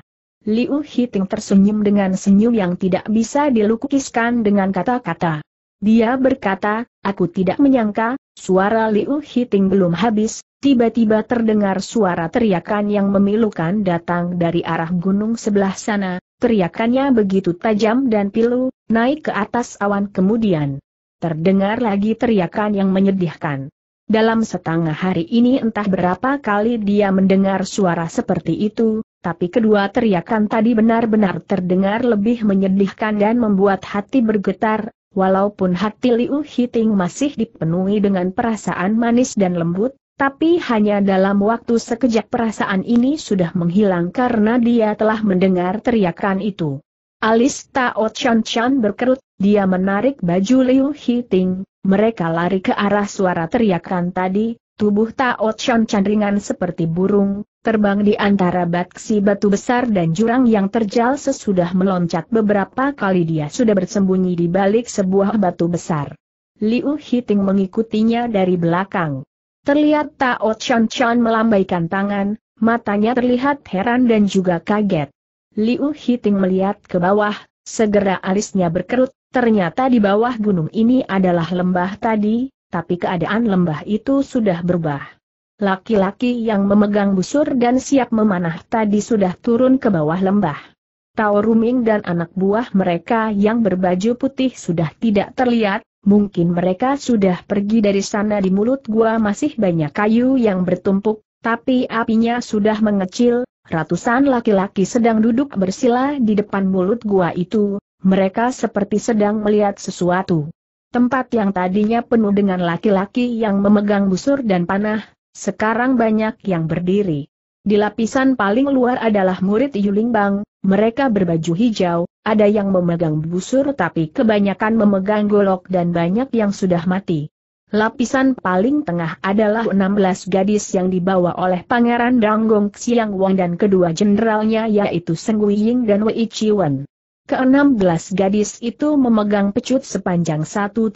Liu Hiting tersenyum dengan senyum yang tidak bisa dilukiskan dengan kata-kata. Dia berkata, aku tidak menyangka, suara Liu Hiting belum habis, tiba-tiba terdengar suara teriakan yang memilukan datang dari arah gunung sebelah sana, teriakannya begitu tajam dan pilu, naik ke atas awan kemudian terdengar lagi teriakan yang menyedihkan. Dalam setengah hari ini entah berapa kali dia mendengar suara seperti itu, tapi kedua teriakan tadi benar-benar terdengar lebih menyedihkan dan membuat hati bergetar, walaupun hati Liu Hiting masih dipenuhi dengan perasaan manis dan lembut, tapi hanya dalam waktu sekejap perasaan ini sudah menghilang karena dia telah mendengar teriakan itu. Alis Tao Chan Chan berkerut, dia menarik baju Liu Hiting, mereka lari ke arah suara teriakan tadi, tubuh Tao Chan Chan ringan seperti burung, terbang di antara baksi batu besar dan jurang yang terjal sesudah meloncat beberapa kali dia sudah bersembunyi di balik sebuah batu besar. Liu Hiting mengikutinya dari belakang. Terlihat Tao Chan Chan melambaikan tangan, matanya terlihat heran dan juga kaget. Liu Hiting melihat ke bawah, segera alisnya berkerut, ternyata di bawah gunung ini adalah lembah tadi, tapi keadaan lembah itu sudah berubah. Laki-laki yang memegang busur dan siap memanah tadi sudah turun ke bawah lembah. Tao Ruming dan anak buah mereka yang berbaju putih sudah tidak terlihat, mungkin mereka sudah pergi dari sana di mulut gua masih banyak kayu yang bertumpuk, tapi apinya sudah mengecil, ratusan laki-laki sedang duduk bersila di depan mulut gua itu, mereka seperti sedang melihat sesuatu. Tempat yang tadinya penuh dengan laki-laki yang memegang busur dan panah, sekarang banyak yang berdiri. Di lapisan paling luar adalah murid Yulingbang, mereka berbaju hijau, ada yang memegang busur tapi kebanyakan memegang golok dan banyak yang sudah mati. Lapisan paling tengah adalah 16 gadis yang dibawa oleh Pangeran Danggong Xiang Wang dan kedua jenderalnya yaitu Seng Ying dan Wei Chiwen. Ke-16 gadis itu memegang pecut sepanjang 1.5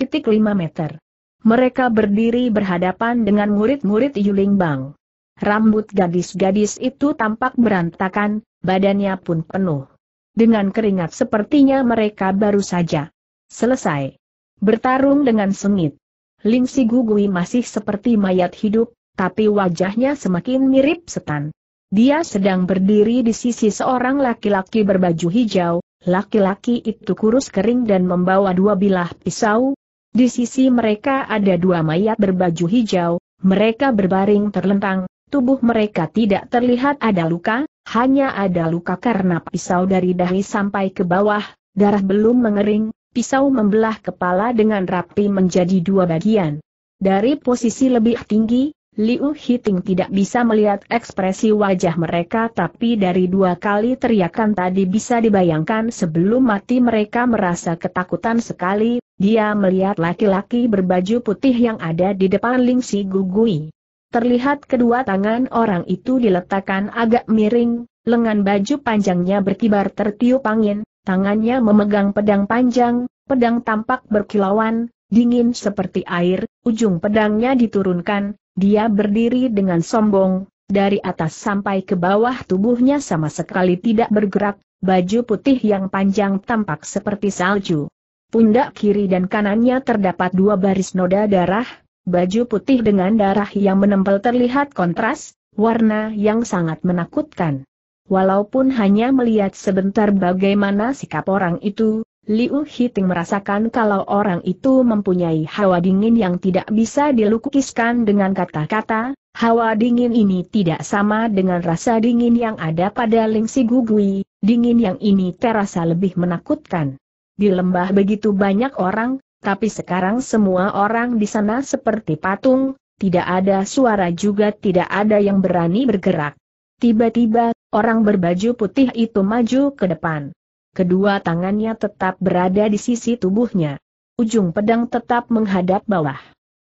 meter. Mereka berdiri berhadapan dengan murid-murid Yuling Bang. Rambut gadis-gadis itu tampak berantakan, badannya pun penuh. Dengan keringat sepertinya mereka baru saja selesai bertarung dengan sengit. Ling Si Gugui masih seperti mayat hidup, tapi wajahnya semakin mirip setan. Dia sedang berdiri di sisi seorang laki-laki berbaju hijau, laki-laki itu kurus kering dan membawa dua bilah pisau. Di sisi mereka ada dua mayat berbaju hijau, mereka berbaring terlentang, tubuh mereka tidak terlihat ada luka, hanya ada luka karena pisau dari dahi sampai ke bawah, darah belum mengering, pisau membelah kepala dengan rapi menjadi dua bagian. Dari posisi lebih tinggi, Liu Hiting tidak bisa melihat ekspresi wajah mereka tapi dari dua kali teriakan tadi bisa dibayangkan sebelum mati mereka merasa ketakutan sekali, dia melihat laki-laki berbaju putih yang ada di depan Ling Si Gugui. Terlihat kedua tangan orang itu diletakkan agak miring, lengan baju panjangnya berkibar tertiup angin, Tangannya memegang pedang panjang, pedang tampak berkilauan, dingin seperti air, ujung pedangnya diturunkan, dia berdiri dengan sombong, dari atas sampai ke bawah tubuhnya sama sekali tidak bergerak, baju putih yang panjang tampak seperti salju. Pundak kiri dan kanannya terdapat dua baris noda darah, baju putih dengan darah yang menempel terlihat kontras, warna yang sangat menakutkan. Walaupun hanya melihat sebentar bagaimana sikap orang itu, Liu Hiting merasakan kalau orang itu mempunyai hawa dingin yang tidak bisa dilukiskan dengan kata-kata, hawa dingin ini tidak sama dengan rasa dingin yang ada pada Ling Si Gugui, dingin yang ini terasa lebih menakutkan. Di lembah begitu banyak orang, tapi sekarang semua orang di sana seperti patung, tidak ada suara juga tidak ada yang berani bergerak. Tiba-tiba, orang berbaju putih itu maju ke depan. Kedua tangannya tetap berada di sisi tubuhnya. Ujung pedang tetap menghadap bawah.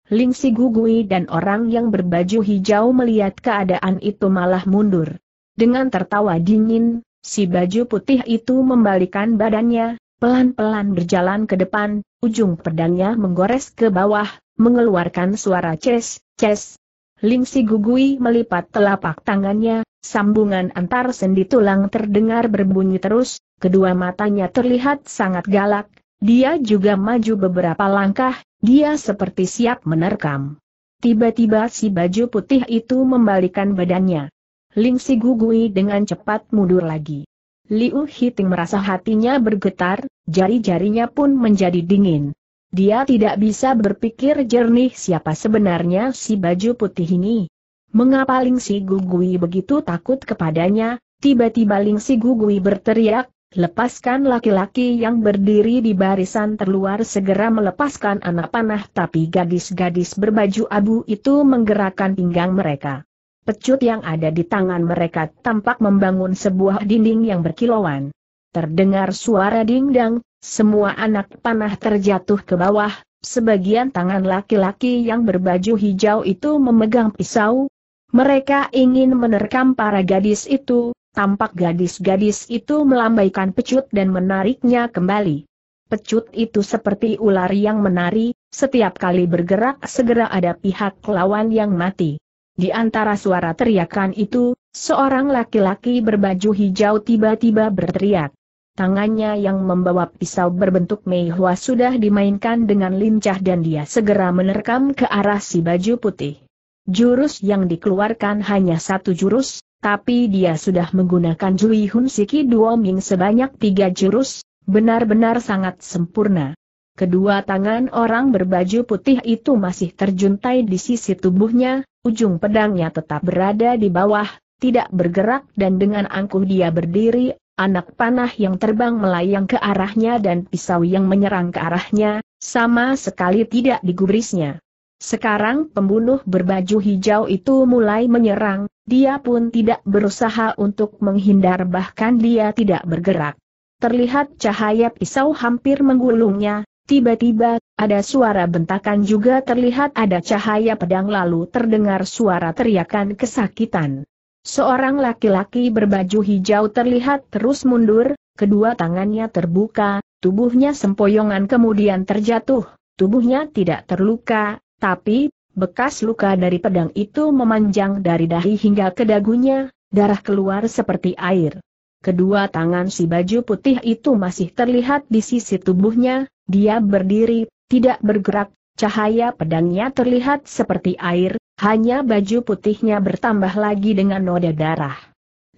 Ling Si Gugui dan orang yang berbaju hijau melihat keadaan itu malah mundur. Dengan tertawa dingin, si baju putih itu membalikan badannya, pelan-pelan berjalan ke depan, ujung pedangnya menggores ke bawah, mengeluarkan suara ces, ces. Ling Si Gugui melipat telapak tangannya, Sambungan antar sendi tulang terdengar berbunyi terus, kedua matanya terlihat sangat galak, dia juga maju beberapa langkah, dia seperti siap menerkam. Tiba-tiba si baju putih itu membalikan badannya. Ling Si Gugui dengan cepat mundur lagi. Liu Hiting merasa hatinya bergetar, jari-jarinya pun menjadi dingin. Dia tidak bisa berpikir jernih siapa sebenarnya si baju putih ini, Mengapa Lingsi Gugui begitu takut kepadanya? Tiba-tiba Lingsi Gugui berteriak, lepaskan laki-laki yang berdiri di barisan terluar segera melepaskan anak panah tapi gadis-gadis berbaju abu itu menggerakkan pinggang mereka. Pecut yang ada di tangan mereka tampak membangun sebuah dinding yang berkilauan. Terdengar suara dingdang, semua anak panah terjatuh ke bawah, sebagian tangan laki-laki yang berbaju hijau itu memegang pisau, mereka ingin menerkam para gadis itu, tampak gadis-gadis itu melambaikan pecut dan menariknya kembali. Pecut itu seperti ular yang menari, setiap kali bergerak segera ada pihak lawan yang mati. Di antara suara teriakan itu, seorang laki-laki berbaju hijau tiba-tiba berteriak. Tangannya yang membawa pisau berbentuk meihua sudah dimainkan dengan lincah dan dia segera menerkam ke arah si baju putih. Jurus yang dikeluarkan hanya satu jurus, tapi dia sudah menggunakan Jui Hun Siki Duoming sebanyak tiga jurus, benar-benar sangat sempurna. Kedua tangan orang berbaju putih itu masih terjuntai di sisi tubuhnya, ujung pedangnya tetap berada di bawah, tidak bergerak dan dengan angkuh dia berdiri, anak panah yang terbang melayang ke arahnya dan pisau yang menyerang ke arahnya, sama sekali tidak digubrisnya. Sekarang pembunuh berbaju hijau itu mulai menyerang, dia pun tidak berusaha untuk menghindar bahkan dia tidak bergerak. Terlihat cahaya pisau hampir menggulungnya, tiba-tiba, ada suara bentakan juga terlihat ada cahaya pedang lalu terdengar suara teriakan kesakitan. Seorang laki-laki berbaju hijau terlihat terus mundur, kedua tangannya terbuka, tubuhnya sempoyongan kemudian terjatuh, tubuhnya tidak terluka, tapi, bekas luka dari pedang itu memanjang dari dahi hingga ke dagunya, darah keluar seperti air. Kedua tangan si baju putih itu masih terlihat di sisi tubuhnya, dia berdiri, tidak bergerak, cahaya pedangnya terlihat seperti air, hanya baju putihnya bertambah lagi dengan noda darah.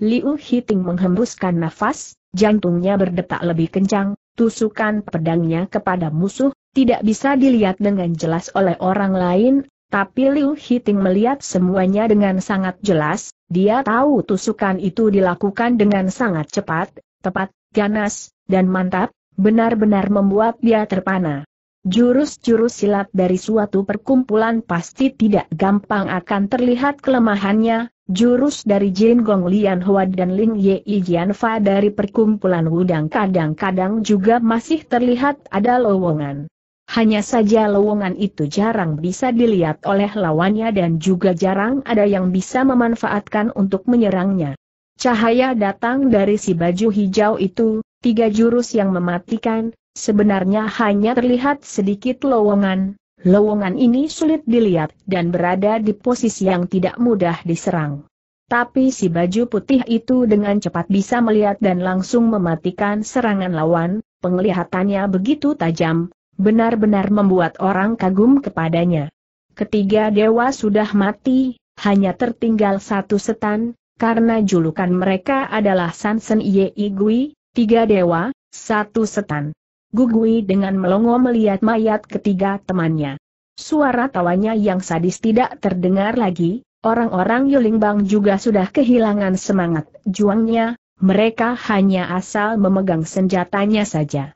Liu Hiting menghembuskan nafas, jantungnya berdetak lebih kencang, tusukan pedangnya kepada musuh, tidak bisa dilihat dengan jelas oleh orang lain, tapi Liu Hiting melihat semuanya dengan sangat jelas, dia tahu tusukan itu dilakukan dengan sangat cepat, tepat, ganas, dan mantap, benar-benar membuat dia terpana. Jurus-jurus silat dari suatu perkumpulan pasti tidak gampang akan terlihat kelemahannya, Jurus dari Jin Gong Lian Hua dan Ling Ye Jian Fa dari perkumpulan Wudang kadang-kadang juga masih terlihat ada lowongan. Hanya saja lowongan itu jarang bisa dilihat oleh lawannya dan juga jarang ada yang bisa memanfaatkan untuk menyerangnya. Cahaya datang dari si baju hijau itu, tiga jurus yang mematikan, sebenarnya hanya terlihat sedikit lowongan, Lowongan ini sulit dilihat dan berada di posisi yang tidak mudah diserang. Tapi si baju putih itu dengan cepat bisa melihat dan langsung mematikan serangan lawan, penglihatannya begitu tajam, benar-benar membuat orang kagum kepadanya. Ketiga dewa sudah mati, hanya tertinggal satu setan, karena julukan mereka adalah Sansen Yei Gui, tiga dewa, satu setan gugui dengan melongo melihat mayat ketiga temannya. Suara tawanya yang sadis tidak terdengar lagi, orang-orang Yulingbang juga sudah kehilangan semangat juangnya, mereka hanya asal memegang senjatanya saja.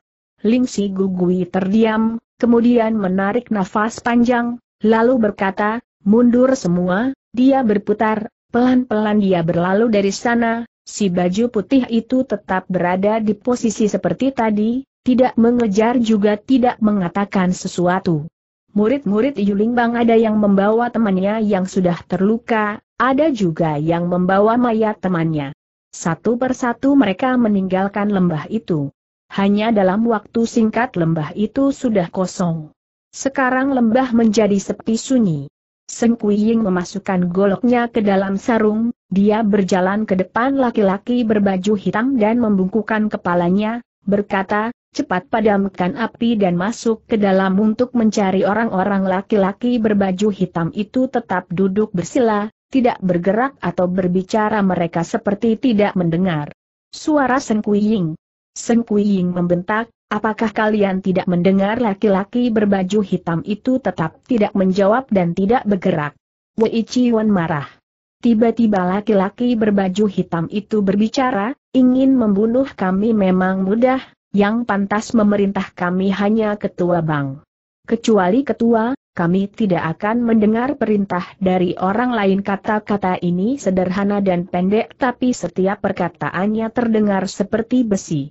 Lingsi Gugui terdiam, kemudian menarik nafas panjang, lalu berkata, mundur semua, dia berputar, pelan-pelan dia berlalu dari sana, si baju putih itu tetap berada di posisi seperti tadi, tidak mengejar juga tidak mengatakan sesuatu. Murid-murid Yuling Bang ada yang membawa temannya yang sudah terluka, ada juga yang membawa mayat temannya. Satu persatu mereka meninggalkan lembah itu. Hanya dalam waktu singkat lembah itu sudah kosong. Sekarang lembah menjadi sepi sunyi. Seng Ying memasukkan goloknya ke dalam sarung, dia berjalan ke depan laki-laki berbaju hitam dan membungkukan kepalanya, berkata, cepat padamkan api dan masuk ke dalam untuk mencari orang-orang laki-laki berbaju hitam itu tetap duduk bersila, tidak bergerak atau berbicara mereka seperti tidak mendengar. Suara Sengkuying. Sengkuying membentak, apakah kalian tidak mendengar laki-laki berbaju hitam itu tetap tidak menjawab dan tidak bergerak? Wei Chiwan marah. Tiba-tiba laki-laki berbaju hitam itu berbicara, ingin membunuh kami memang mudah, yang pantas memerintah kami hanya ketua bank. Kecuali ketua, kami tidak akan mendengar perintah dari orang lain kata-kata ini sederhana dan pendek tapi setiap perkataannya terdengar seperti besi.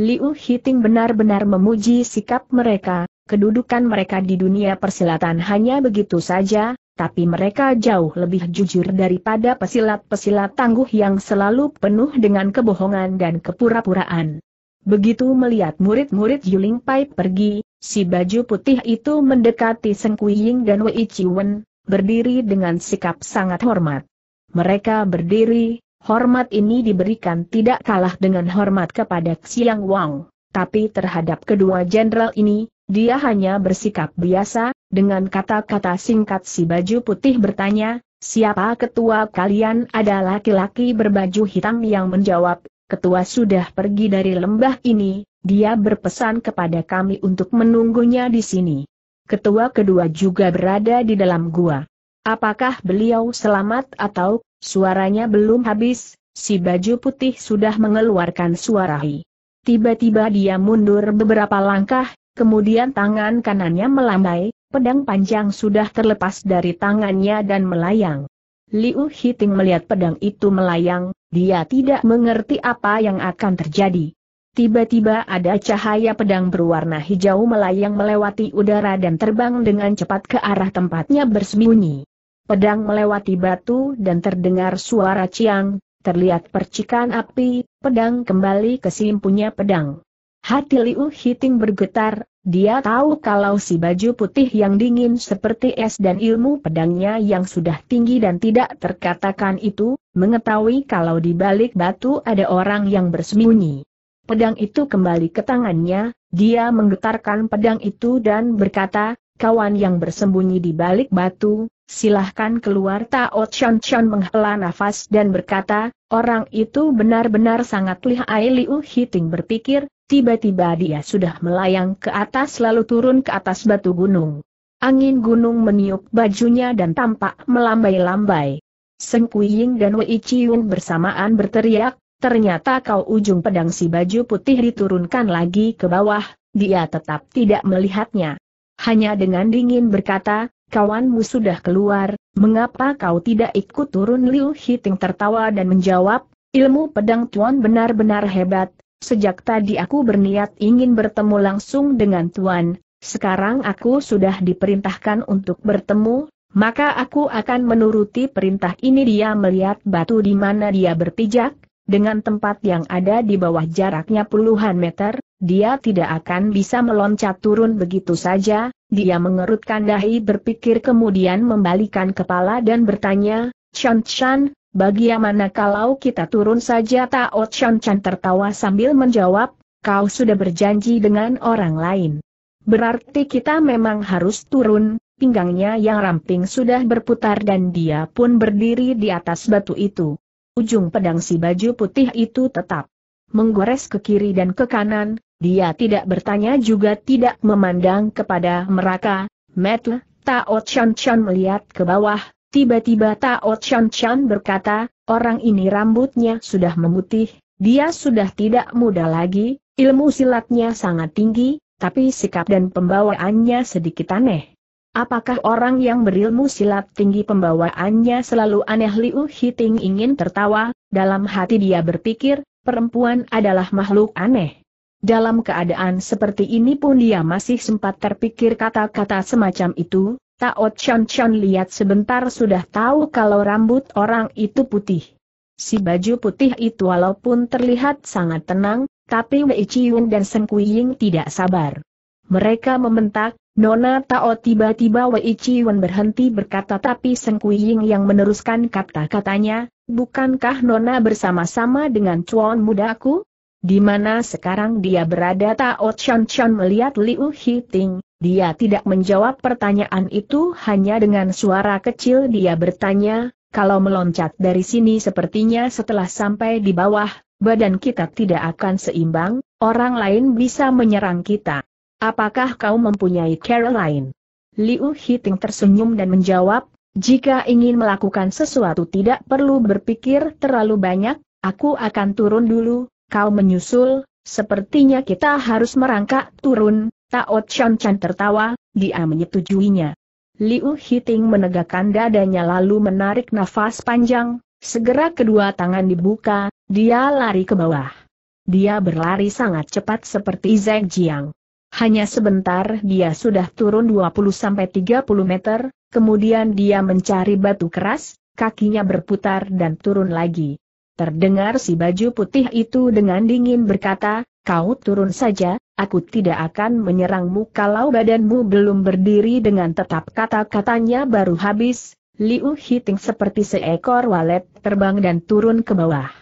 Liu Hiting benar-benar memuji sikap mereka, kedudukan mereka di dunia persilatan hanya begitu saja, tapi mereka jauh lebih jujur daripada pesilat-pesilat tangguh yang selalu penuh dengan kebohongan dan kepura-puraan. Begitu melihat murid-murid Yuling Pai pergi, si baju putih itu mendekati Seng Ying dan Wei Chiwen, berdiri dengan sikap sangat hormat. Mereka berdiri, hormat ini diberikan tidak kalah dengan hormat kepada Xiang Wang, tapi terhadap kedua jenderal ini, dia hanya bersikap biasa, dengan kata-kata singkat si baju putih bertanya, siapa ketua kalian ada laki-laki berbaju hitam yang menjawab, ketua sudah pergi dari lembah ini, dia berpesan kepada kami untuk menunggunya di sini. Ketua kedua juga berada di dalam gua. Apakah beliau selamat atau, suaranya belum habis, si baju putih sudah mengeluarkan suara Tiba-tiba dia mundur beberapa langkah, kemudian tangan kanannya melambai, pedang panjang sudah terlepas dari tangannya dan melayang. Liu Hiting melihat pedang itu melayang, dia tidak mengerti apa yang akan terjadi. Tiba-tiba ada cahaya pedang berwarna hijau melayang melewati udara dan terbang dengan cepat ke arah tempatnya bersembunyi. Pedang melewati batu dan terdengar suara ciang, terlihat percikan api, pedang kembali ke simpunya pedang. Hati Liu Hiting bergetar, dia tahu kalau si baju putih yang dingin seperti es dan ilmu pedangnya yang sudah tinggi dan tidak terkatakan itu, mengetahui kalau di balik batu ada orang yang bersembunyi. Pedang itu kembali ke tangannya, dia menggetarkan pedang itu dan berkata, kawan yang bersembunyi di balik batu, silahkan keluar Tao Chan Chan menghela nafas dan berkata, orang itu benar-benar sangat lihai Liu Hiting berpikir, Tiba-tiba dia sudah melayang ke atas lalu turun ke atas batu gunung. Angin gunung meniup bajunya dan tampak melambai-lambai. Seng Kuying dan Wei Chiyun bersamaan berteriak, ternyata kau ujung pedang si baju putih diturunkan lagi ke bawah, dia tetap tidak melihatnya. Hanya dengan dingin berkata, kawanmu sudah keluar, mengapa kau tidak ikut turun Liu Hiting tertawa dan menjawab, ilmu pedang tuan benar-benar hebat, Sejak tadi aku berniat ingin bertemu langsung dengan Tuan, sekarang aku sudah diperintahkan untuk bertemu, maka aku akan menuruti perintah ini dia melihat batu di mana dia berpijak, dengan tempat yang ada di bawah jaraknya puluhan meter, dia tidak akan bisa meloncat turun begitu saja, dia mengerutkan dahi berpikir kemudian membalikan kepala dan bertanya, Chan Chan, Bagaimana kalau kita turun saja Tao Chan Chan tertawa sambil menjawab, kau sudah berjanji dengan orang lain. Berarti kita memang harus turun, pinggangnya yang ramping sudah berputar dan dia pun berdiri di atas batu itu. Ujung pedang si baju putih itu tetap menggores ke kiri dan ke kanan, dia tidak bertanya juga tidak memandang kepada mereka, Matt Tao Chan Chan melihat ke bawah, Tiba-tiba Tao Chan Chan berkata, orang ini rambutnya sudah memutih, dia sudah tidak muda lagi, ilmu silatnya sangat tinggi, tapi sikap dan pembawaannya sedikit aneh. Apakah orang yang berilmu silat tinggi pembawaannya selalu aneh Liu Hiting ingin tertawa, dalam hati dia berpikir, perempuan adalah makhluk aneh. Dalam keadaan seperti ini pun dia masih sempat terpikir kata-kata semacam itu, Tao Chon Chon lihat sebentar sudah tahu kalau rambut orang itu putih. Si baju putih itu walaupun terlihat sangat tenang, tapi Wei Chiun dan Seng Kuying tidak sabar. Mereka membentak, Nona Tao tiba-tiba Wei Chiun berhenti berkata tapi Seng Kuying yang meneruskan kata-katanya, bukankah Nona bersama-sama dengan cuan mudaku? Di mana sekarang dia berada Tao Chan Chan melihat Liu Hiting, dia tidak menjawab pertanyaan itu hanya dengan suara kecil dia bertanya, kalau meloncat dari sini sepertinya setelah sampai di bawah, badan kita tidak akan seimbang, orang lain bisa menyerang kita. Apakah kau mempunyai lain? Liu Hiting tersenyum dan menjawab, jika ingin melakukan sesuatu tidak perlu berpikir terlalu banyak, aku akan turun dulu, Kau menyusul, sepertinya kita harus merangkak turun, Tao Chan Chan tertawa, dia menyetujuinya. Liu Hiting menegakkan dadanya lalu menarik nafas panjang, segera kedua tangan dibuka, dia lari ke bawah. Dia berlari sangat cepat seperti Zeng Jiang. Hanya sebentar dia sudah turun 20-30 meter, kemudian dia mencari batu keras, kakinya berputar dan turun lagi. Terdengar si baju putih itu dengan dingin berkata, kau turun saja, aku tidak akan menyerangmu kalau badanmu belum berdiri dengan tetap kata-katanya baru habis, Liu Hiting seperti seekor walet terbang dan turun ke bawah.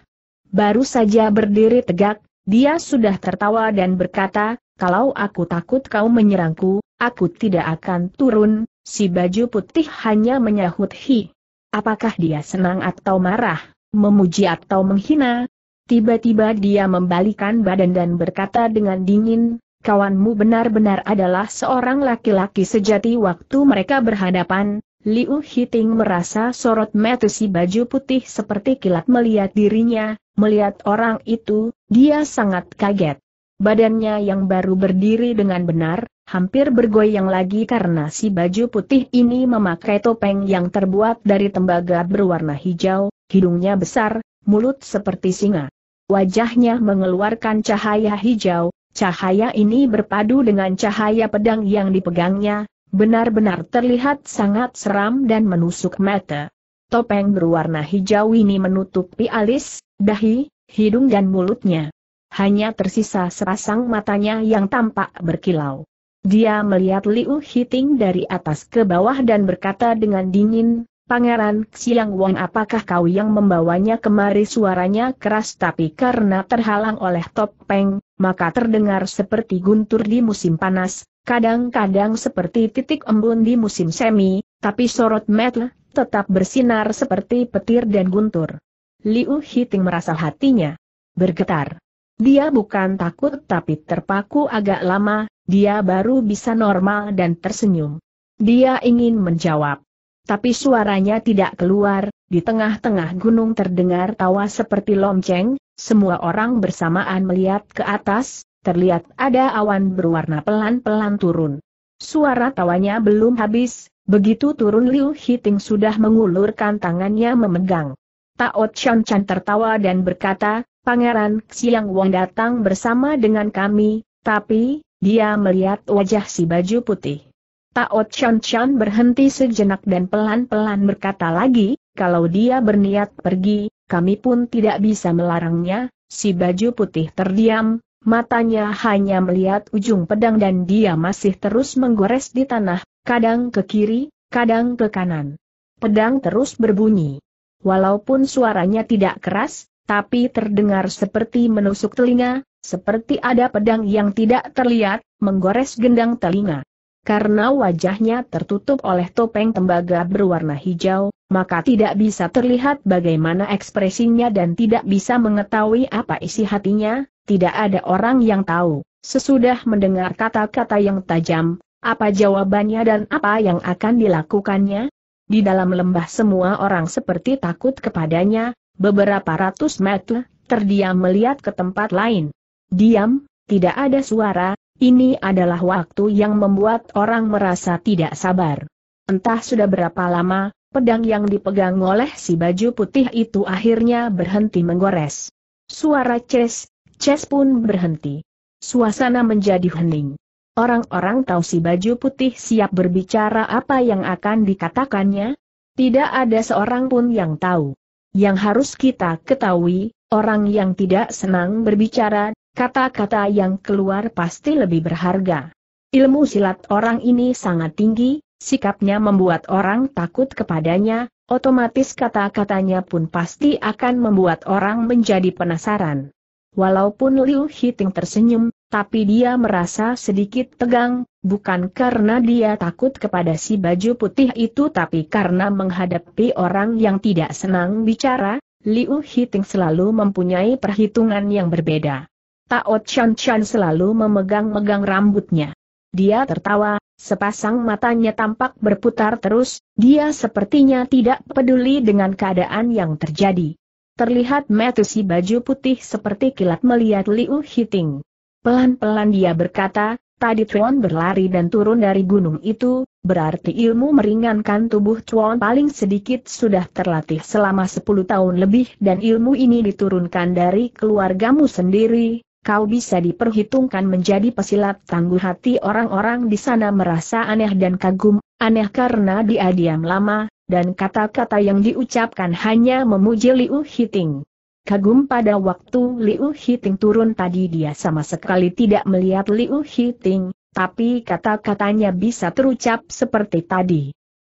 Baru saja berdiri tegak, dia sudah tertawa dan berkata, kalau aku takut kau menyerangku, aku tidak akan turun, si baju putih hanya menyahut hi. Apakah dia senang atau marah? memuji atau menghina. Tiba-tiba dia membalikan badan dan berkata dengan dingin, kawanmu benar-benar adalah seorang laki-laki sejati waktu mereka berhadapan, Liu Hiting merasa sorot mata si baju putih seperti kilat melihat dirinya, melihat orang itu, dia sangat kaget. Badannya yang baru berdiri dengan benar, hampir bergoyang lagi karena si baju putih ini memakai topeng yang terbuat dari tembaga berwarna hijau, hidungnya besar, mulut seperti singa. Wajahnya mengeluarkan cahaya hijau, cahaya ini berpadu dengan cahaya pedang yang dipegangnya, benar-benar terlihat sangat seram dan menusuk mata. Topeng berwarna hijau ini menutupi alis, dahi, hidung dan mulutnya. Hanya tersisa sepasang matanya yang tampak berkilau. Dia melihat Liu Hiting dari atas ke bawah dan berkata dengan dingin, Pangeran Siang Wong apakah kau yang membawanya kemari suaranya keras tapi karena terhalang oleh topeng, maka terdengar seperti guntur di musim panas, kadang-kadang seperti titik embun di musim semi, tapi sorot metal tetap bersinar seperti petir dan guntur. Liu Hiting merasa hatinya bergetar. Dia bukan takut tapi terpaku agak lama, dia baru bisa normal dan tersenyum. Dia ingin menjawab, tapi suaranya tidak keluar, di tengah-tengah gunung terdengar tawa seperti lonceng, semua orang bersamaan melihat ke atas, terlihat ada awan berwarna pelan-pelan turun. Suara tawanya belum habis, begitu turun Liu Hiting sudah mengulurkan tangannya memegang. Tao Chan Chan tertawa dan berkata, Pangeran Xiang Wang datang bersama dengan kami, tapi, dia melihat wajah si baju putih. Tao Chan Chan berhenti sejenak dan pelan-pelan berkata lagi, kalau dia berniat pergi, kami pun tidak bisa melarangnya, si baju putih terdiam, matanya hanya melihat ujung pedang dan dia masih terus menggores di tanah, kadang ke kiri, kadang ke kanan. Pedang terus berbunyi. Walaupun suaranya tidak keras, tapi terdengar seperti menusuk telinga, seperti ada pedang yang tidak terlihat, menggores gendang telinga. Karena wajahnya tertutup oleh topeng tembaga berwarna hijau, maka tidak bisa terlihat bagaimana ekspresinya dan tidak bisa mengetahui apa isi hatinya, tidak ada orang yang tahu. Sesudah mendengar kata-kata yang tajam, apa jawabannya dan apa yang akan dilakukannya? Di dalam lembah semua orang seperti takut kepadanya, beberapa ratus meter, terdiam melihat ke tempat lain. Diam, tidak ada suara, ini adalah waktu yang membuat orang merasa tidak sabar. Entah sudah berapa lama, pedang yang dipegang oleh si baju putih itu akhirnya berhenti menggores. Suara Ces, Ces pun berhenti. Suasana menjadi hening. Orang-orang tahu si baju putih siap berbicara apa yang akan dikatakannya? Tidak ada seorang pun yang tahu. Yang harus kita ketahui, orang yang tidak senang berbicara Kata-kata yang keluar pasti lebih berharga. Ilmu silat orang ini sangat tinggi, sikapnya membuat orang takut kepadanya, otomatis kata-katanya pun pasti akan membuat orang menjadi penasaran. Walaupun Liu Hiting tersenyum, tapi dia merasa sedikit tegang, bukan karena dia takut kepada si baju putih itu tapi karena menghadapi orang yang tidak senang bicara, Liu Hiting selalu mempunyai perhitungan yang berbeda. Tao Chan Chan selalu memegang-megang rambutnya. Dia tertawa, sepasang matanya tampak berputar terus, dia sepertinya tidak peduli dengan keadaan yang terjadi. Terlihat Metusi baju putih seperti kilat melihat Liu Hiting. Pelan-pelan dia berkata, tadi Tuan berlari dan turun dari gunung itu, berarti ilmu meringankan tubuh Tuan paling sedikit sudah terlatih selama 10 tahun lebih dan ilmu ini diturunkan dari keluargamu sendiri, kau bisa diperhitungkan menjadi pesilat tangguh hati orang-orang di sana merasa aneh dan kagum, aneh karena dia diam lama, dan kata-kata yang diucapkan hanya memuji Liu Hiting. Kagum pada waktu Liu Hiting turun tadi dia sama sekali tidak melihat Liu Hiting, tapi kata-katanya bisa terucap seperti tadi.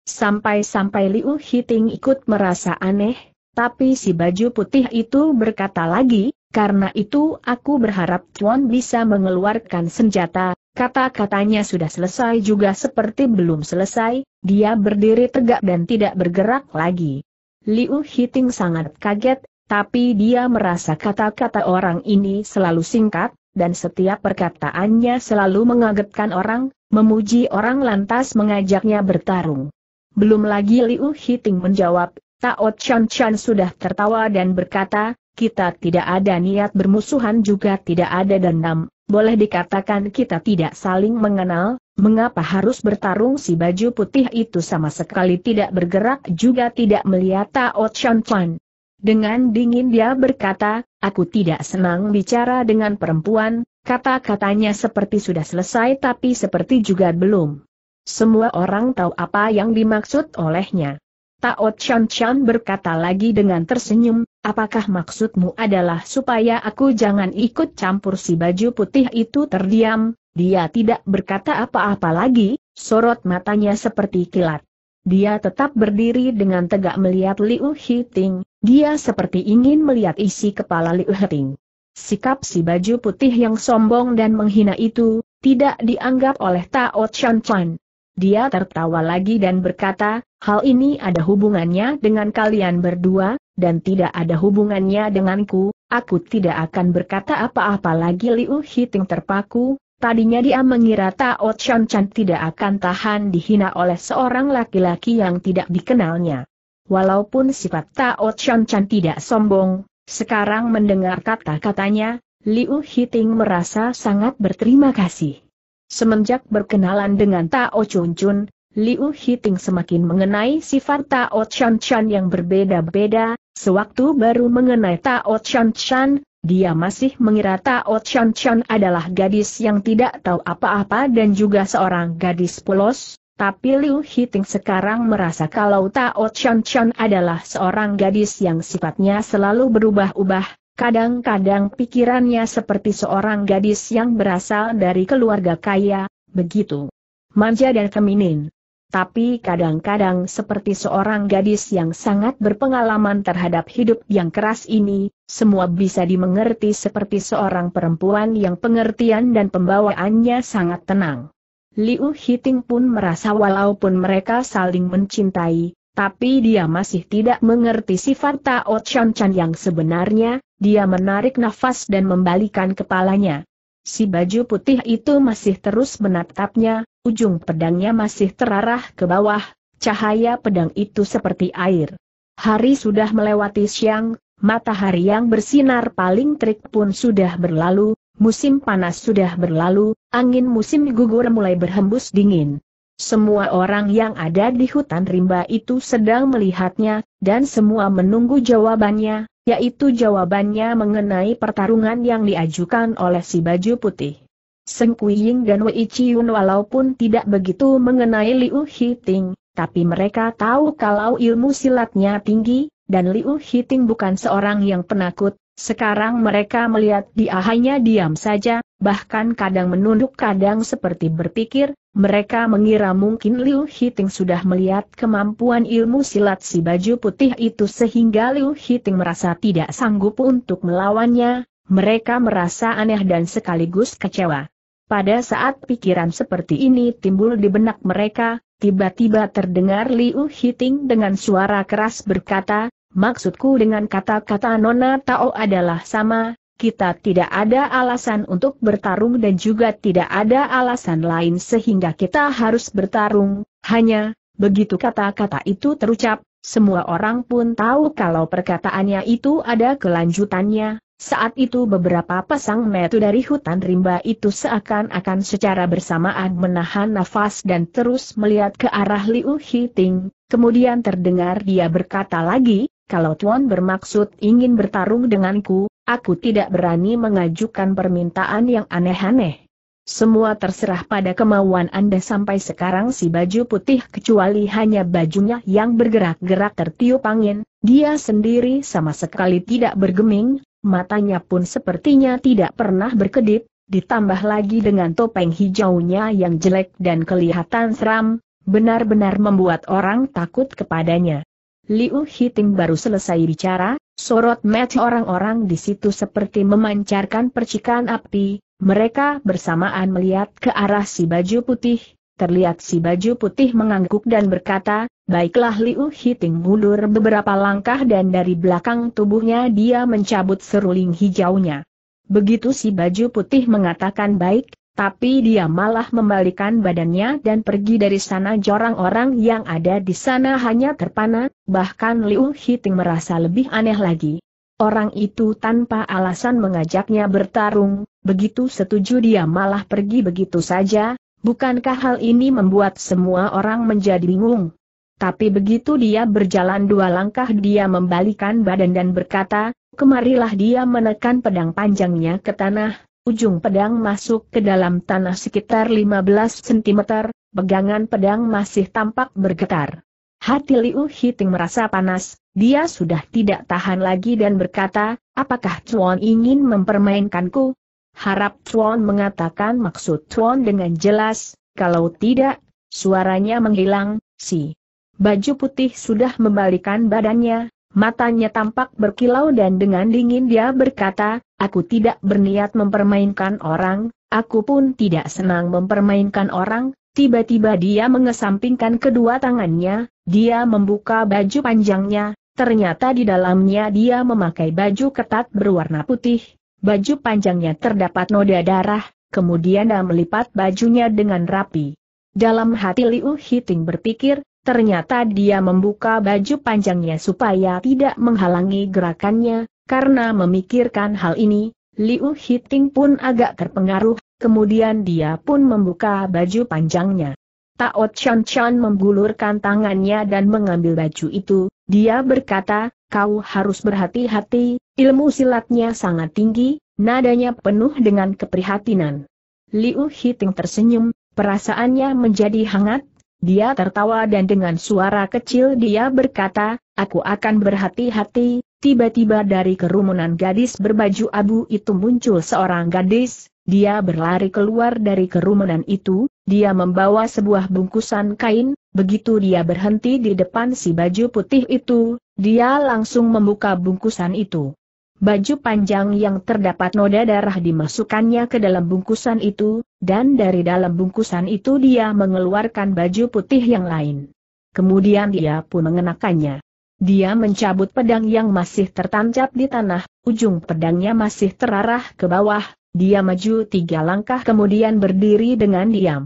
Sampai-sampai Liu Hiting ikut merasa aneh, tapi si baju putih itu berkata lagi, karena itu aku berharap Tuan bisa mengeluarkan senjata, kata-katanya sudah selesai juga seperti belum selesai, dia berdiri tegak dan tidak bergerak lagi. Liu Hiting sangat kaget, tapi dia merasa kata-kata orang ini selalu singkat, dan setiap perkataannya selalu mengagetkan orang, memuji orang lantas mengajaknya bertarung. Belum lagi Liu Hiting menjawab, Tao Chan Chan sudah tertawa dan berkata, kita tidak ada niat bermusuhan juga tidak ada dendam, boleh dikatakan kita tidak saling mengenal, mengapa harus bertarung si baju putih itu sama sekali tidak bergerak juga tidak melihat Tao Chan Chuan. Dengan dingin dia berkata, aku tidak senang bicara dengan perempuan, kata-katanya seperti sudah selesai tapi seperti juga belum. Semua orang tahu apa yang dimaksud olehnya. Tao Chan Chan berkata lagi dengan tersenyum, Apakah maksudmu adalah supaya aku jangan ikut campur si baju putih itu terdiam? Dia tidak berkata apa-apa lagi, sorot matanya seperti kilat. Dia tetap berdiri dengan tegak melihat Liu Hiting, dia seperti ingin melihat isi kepala Liu Hiting. Sikap si baju putih yang sombong dan menghina itu, tidak dianggap oleh Tao Chan Chan. Dia tertawa lagi dan berkata, Hal ini ada hubungannya dengan kalian berdua, dan tidak ada hubungannya denganku, aku tidak akan berkata apa-apa lagi Liu Hiting terpaku, tadinya dia mengira Tao Chan Chan tidak akan tahan dihina oleh seorang laki-laki yang tidak dikenalnya. Walaupun sifat Tao Chan Chan tidak sombong, sekarang mendengar kata-katanya, Liu Hiting merasa sangat berterima kasih. Semenjak berkenalan dengan Tao Chun Chun, Liu Hiting semakin mengenai sifat Tao Chan Chan yang berbeda-beda, sewaktu baru mengenai Tao Chan Chan, dia masih mengira Tao Chan Chan adalah gadis yang tidak tahu apa-apa dan juga seorang gadis polos, tapi Liu Hiting sekarang merasa kalau Tao Chan Chan adalah seorang gadis yang sifatnya selalu berubah-ubah, kadang-kadang pikirannya seperti seorang gadis yang berasal dari keluarga kaya, begitu manja dan feminin tapi kadang-kadang seperti seorang gadis yang sangat berpengalaman terhadap hidup yang keras ini, semua bisa dimengerti seperti seorang perempuan yang pengertian dan pembawaannya sangat tenang. Liu Hiting pun merasa walaupun mereka saling mencintai, tapi dia masih tidak mengerti sifat Tao Chan Chan yang sebenarnya, dia menarik nafas dan membalikan kepalanya. Si baju putih itu masih terus menatapnya, Ujung pedangnya masih terarah ke bawah, cahaya pedang itu seperti air. Hari sudah melewati siang, matahari yang bersinar paling terik pun sudah berlalu, musim panas sudah berlalu, angin musim gugur mulai berhembus dingin. Semua orang yang ada di hutan rimba itu sedang melihatnya, dan semua menunggu jawabannya, yaitu jawabannya mengenai pertarungan yang diajukan oleh si baju putih. Seng Ying dan Wei Chiyun walaupun tidak begitu mengenai Liu Hiting, tapi mereka tahu kalau ilmu silatnya tinggi, dan Liu Hiting bukan seorang yang penakut, sekarang mereka melihat dia hanya diam saja, bahkan kadang menunduk kadang seperti berpikir, mereka mengira mungkin Liu Hiting sudah melihat kemampuan ilmu silat si baju putih itu sehingga Liu Hiting merasa tidak sanggup untuk melawannya, mereka merasa aneh dan sekaligus kecewa. Pada saat pikiran seperti ini timbul di benak mereka, tiba-tiba terdengar Liu Hiting dengan suara keras berkata, Maksudku dengan kata-kata Nona Tao adalah sama, kita tidak ada alasan untuk bertarung dan juga tidak ada alasan lain sehingga kita harus bertarung, hanya, begitu kata-kata itu terucap, semua orang pun tahu kalau perkataannya itu ada kelanjutannya, saat itu beberapa pasang metu dari hutan rimba itu seakan-akan secara bersamaan menahan nafas dan terus melihat ke arah Liu Hiting, kemudian terdengar dia berkata lagi, kalau Tuan bermaksud ingin bertarung denganku, aku tidak berani mengajukan permintaan yang aneh-aneh. Semua terserah pada kemauan Anda sampai sekarang si baju putih kecuali hanya bajunya yang bergerak-gerak tertiup angin, dia sendiri sama sekali tidak bergeming, matanya pun sepertinya tidak pernah berkedip, ditambah lagi dengan topeng hijaunya yang jelek dan kelihatan seram, benar-benar membuat orang takut kepadanya. Liu Hiting baru selesai bicara, sorot match orang-orang di situ seperti memancarkan percikan api, mereka bersamaan melihat ke arah si baju putih, terlihat si baju putih mengangguk dan berkata, Baiklah Liu Hiting mundur beberapa langkah dan dari belakang tubuhnya dia mencabut seruling hijaunya. Begitu si baju putih mengatakan baik, tapi dia malah membalikan badannya dan pergi dari sana orang-orang yang ada di sana hanya terpana, bahkan Liu Hiting merasa lebih aneh lagi. Orang itu tanpa alasan mengajaknya bertarung, begitu setuju dia malah pergi begitu saja, Bukankah hal ini membuat semua orang menjadi bingung? Tapi begitu dia berjalan dua langkah dia membalikan badan dan berkata, kemarilah dia menekan pedang panjangnya ke tanah, ujung pedang masuk ke dalam tanah sekitar 15 cm, pegangan pedang masih tampak bergetar. Hati Liu Hiting merasa panas, dia sudah tidak tahan lagi dan berkata, apakah Chuan ingin mempermainkanku? Harap Tuan mengatakan maksud Tuan dengan jelas, kalau tidak, suaranya menghilang, si. Baju putih sudah membalikan badannya, matanya tampak berkilau dan dengan dingin dia berkata, aku tidak berniat mempermainkan orang, aku pun tidak senang mempermainkan orang, tiba-tiba dia mengesampingkan kedua tangannya, dia membuka baju panjangnya, ternyata di dalamnya dia memakai baju ketat berwarna putih, Baju panjangnya terdapat noda darah, kemudian dia melipat bajunya dengan rapi. Dalam hati Liu Hiting berpikir, ternyata dia membuka baju panjangnya supaya tidak menghalangi gerakannya, karena memikirkan hal ini, Liu Hiting pun agak terpengaruh, kemudian dia pun membuka baju panjangnya. Tao Chan Chan menggulurkan tangannya dan mengambil baju itu, dia berkata, kau harus berhati-hati, ilmu silatnya sangat tinggi, nadanya penuh dengan keprihatinan. Liu Hiting tersenyum, perasaannya menjadi hangat, dia tertawa dan dengan suara kecil dia berkata, aku akan berhati-hati, tiba-tiba dari kerumunan gadis berbaju abu itu muncul seorang gadis, dia berlari keluar dari kerumunan itu, dia membawa sebuah bungkusan kain, begitu dia berhenti di depan si baju putih itu, dia langsung membuka bungkusan itu. Baju panjang yang terdapat noda darah dimasukkannya ke dalam bungkusan itu, dan dari dalam bungkusan itu dia mengeluarkan baju putih yang lain. Kemudian dia pun mengenakannya. Dia mencabut pedang yang masih tertancap di tanah, ujung pedangnya masih terarah ke bawah, dia maju tiga langkah kemudian berdiri dengan diam.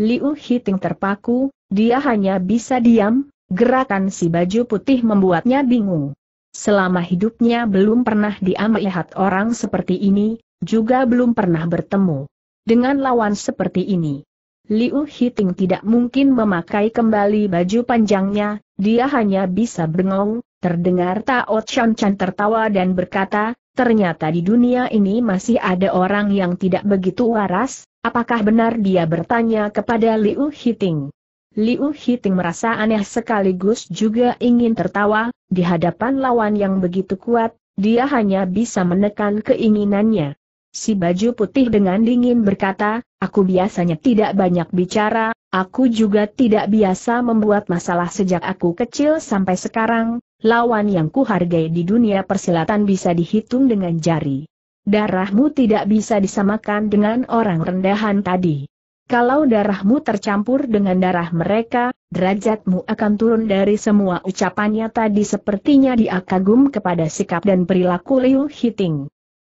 Liu Hiting terpaku, dia hanya bisa diam, gerakan si baju putih membuatnya bingung. Selama hidupnya belum pernah dia melihat orang seperti ini, juga belum pernah bertemu dengan lawan seperti ini. Liu Hiting tidak mungkin memakai kembali baju panjangnya, dia hanya bisa bengong, terdengar Tao Chan Chan tertawa dan berkata, Ternyata di dunia ini masih ada orang yang tidak begitu waras, apakah benar dia bertanya kepada Liu Hiting? Liu Hiting merasa aneh sekaligus juga ingin tertawa, di hadapan lawan yang begitu kuat, dia hanya bisa menekan keinginannya. Si baju putih dengan dingin berkata, aku biasanya tidak banyak bicara, aku juga tidak biasa membuat masalah sejak aku kecil sampai sekarang, lawan yang kuhargai di dunia persilatan bisa dihitung dengan jari. Darahmu tidak bisa disamakan dengan orang rendahan tadi. Kalau darahmu tercampur dengan darah mereka, derajatmu akan turun dari semua ucapannya tadi sepertinya diakagum kepada sikap dan perilaku Liu Hiting.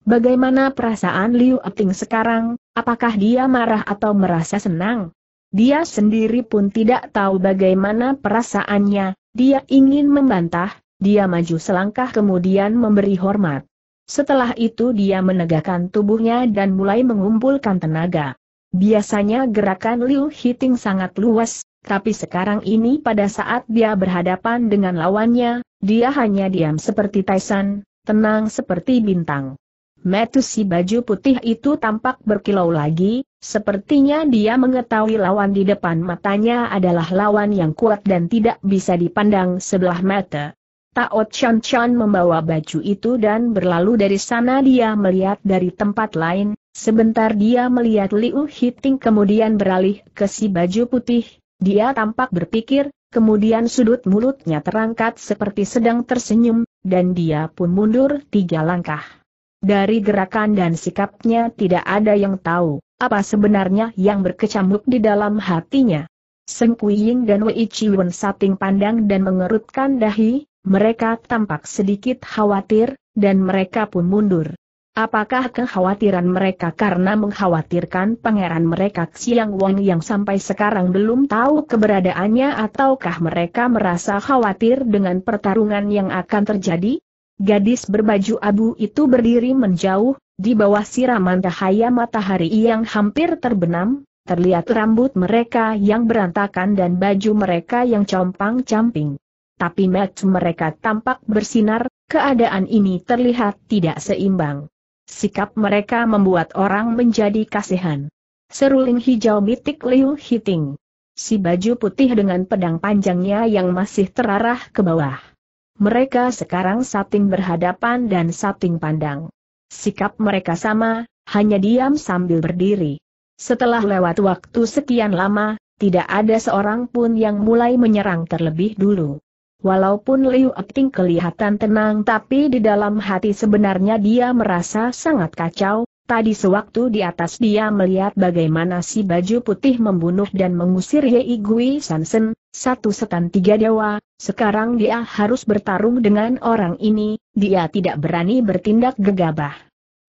Bagaimana perasaan Liu Hiting sekarang, apakah dia marah atau merasa senang? Dia sendiri pun tidak tahu bagaimana perasaannya, dia ingin membantah, dia maju selangkah kemudian memberi hormat. Setelah itu dia menegakkan tubuhnya dan mulai mengumpulkan tenaga. Biasanya gerakan Liu Hiting sangat luas, tapi sekarang ini pada saat dia berhadapan dengan lawannya, dia hanya diam seperti Taisan, tenang seperti bintang. Metusi baju putih itu tampak berkilau lagi, sepertinya dia mengetahui lawan di depan matanya adalah lawan yang kuat dan tidak bisa dipandang sebelah mata. Tao Chan Chan membawa baju itu dan berlalu dari sana dia melihat dari tempat lain, sebentar dia melihat Liu Hiting kemudian beralih ke si baju putih, dia tampak berpikir, kemudian sudut mulutnya terangkat seperti sedang tersenyum, dan dia pun mundur tiga langkah. Dari gerakan dan sikapnya tidak ada yang tahu, apa sebenarnya yang berkecamuk di dalam hatinya. Seng Ying dan Wei Chiwen sating pandang dan mengerutkan dahi, mereka tampak sedikit khawatir, dan mereka pun mundur. Apakah kekhawatiran mereka karena mengkhawatirkan pangeran mereka Xiang Wang yang sampai sekarang belum tahu keberadaannya ataukah mereka merasa khawatir dengan pertarungan yang akan terjadi? Gadis berbaju abu itu berdiri menjauh, di bawah siraman cahaya matahari yang hampir terbenam, terlihat rambut mereka yang berantakan dan baju mereka yang compang-camping. Tapi match mereka tampak bersinar, keadaan ini terlihat tidak seimbang. Sikap mereka membuat orang menjadi kasihan. Seruling hijau mitik Liu Hiting. Si baju putih dengan pedang panjangnya yang masih terarah ke bawah mereka sekarang sating berhadapan dan sating pandang. Sikap mereka sama, hanya diam sambil berdiri. Setelah lewat waktu sekian lama, tidak ada seorang pun yang mulai menyerang terlebih dulu. Walaupun Liu Akting kelihatan tenang tapi di dalam hati sebenarnya dia merasa sangat kacau, tadi sewaktu di atas dia melihat bagaimana si baju putih membunuh dan mengusir Yei Gui Sansen, satu setan tiga dewa, sekarang dia harus bertarung dengan orang ini, dia tidak berani bertindak gegabah.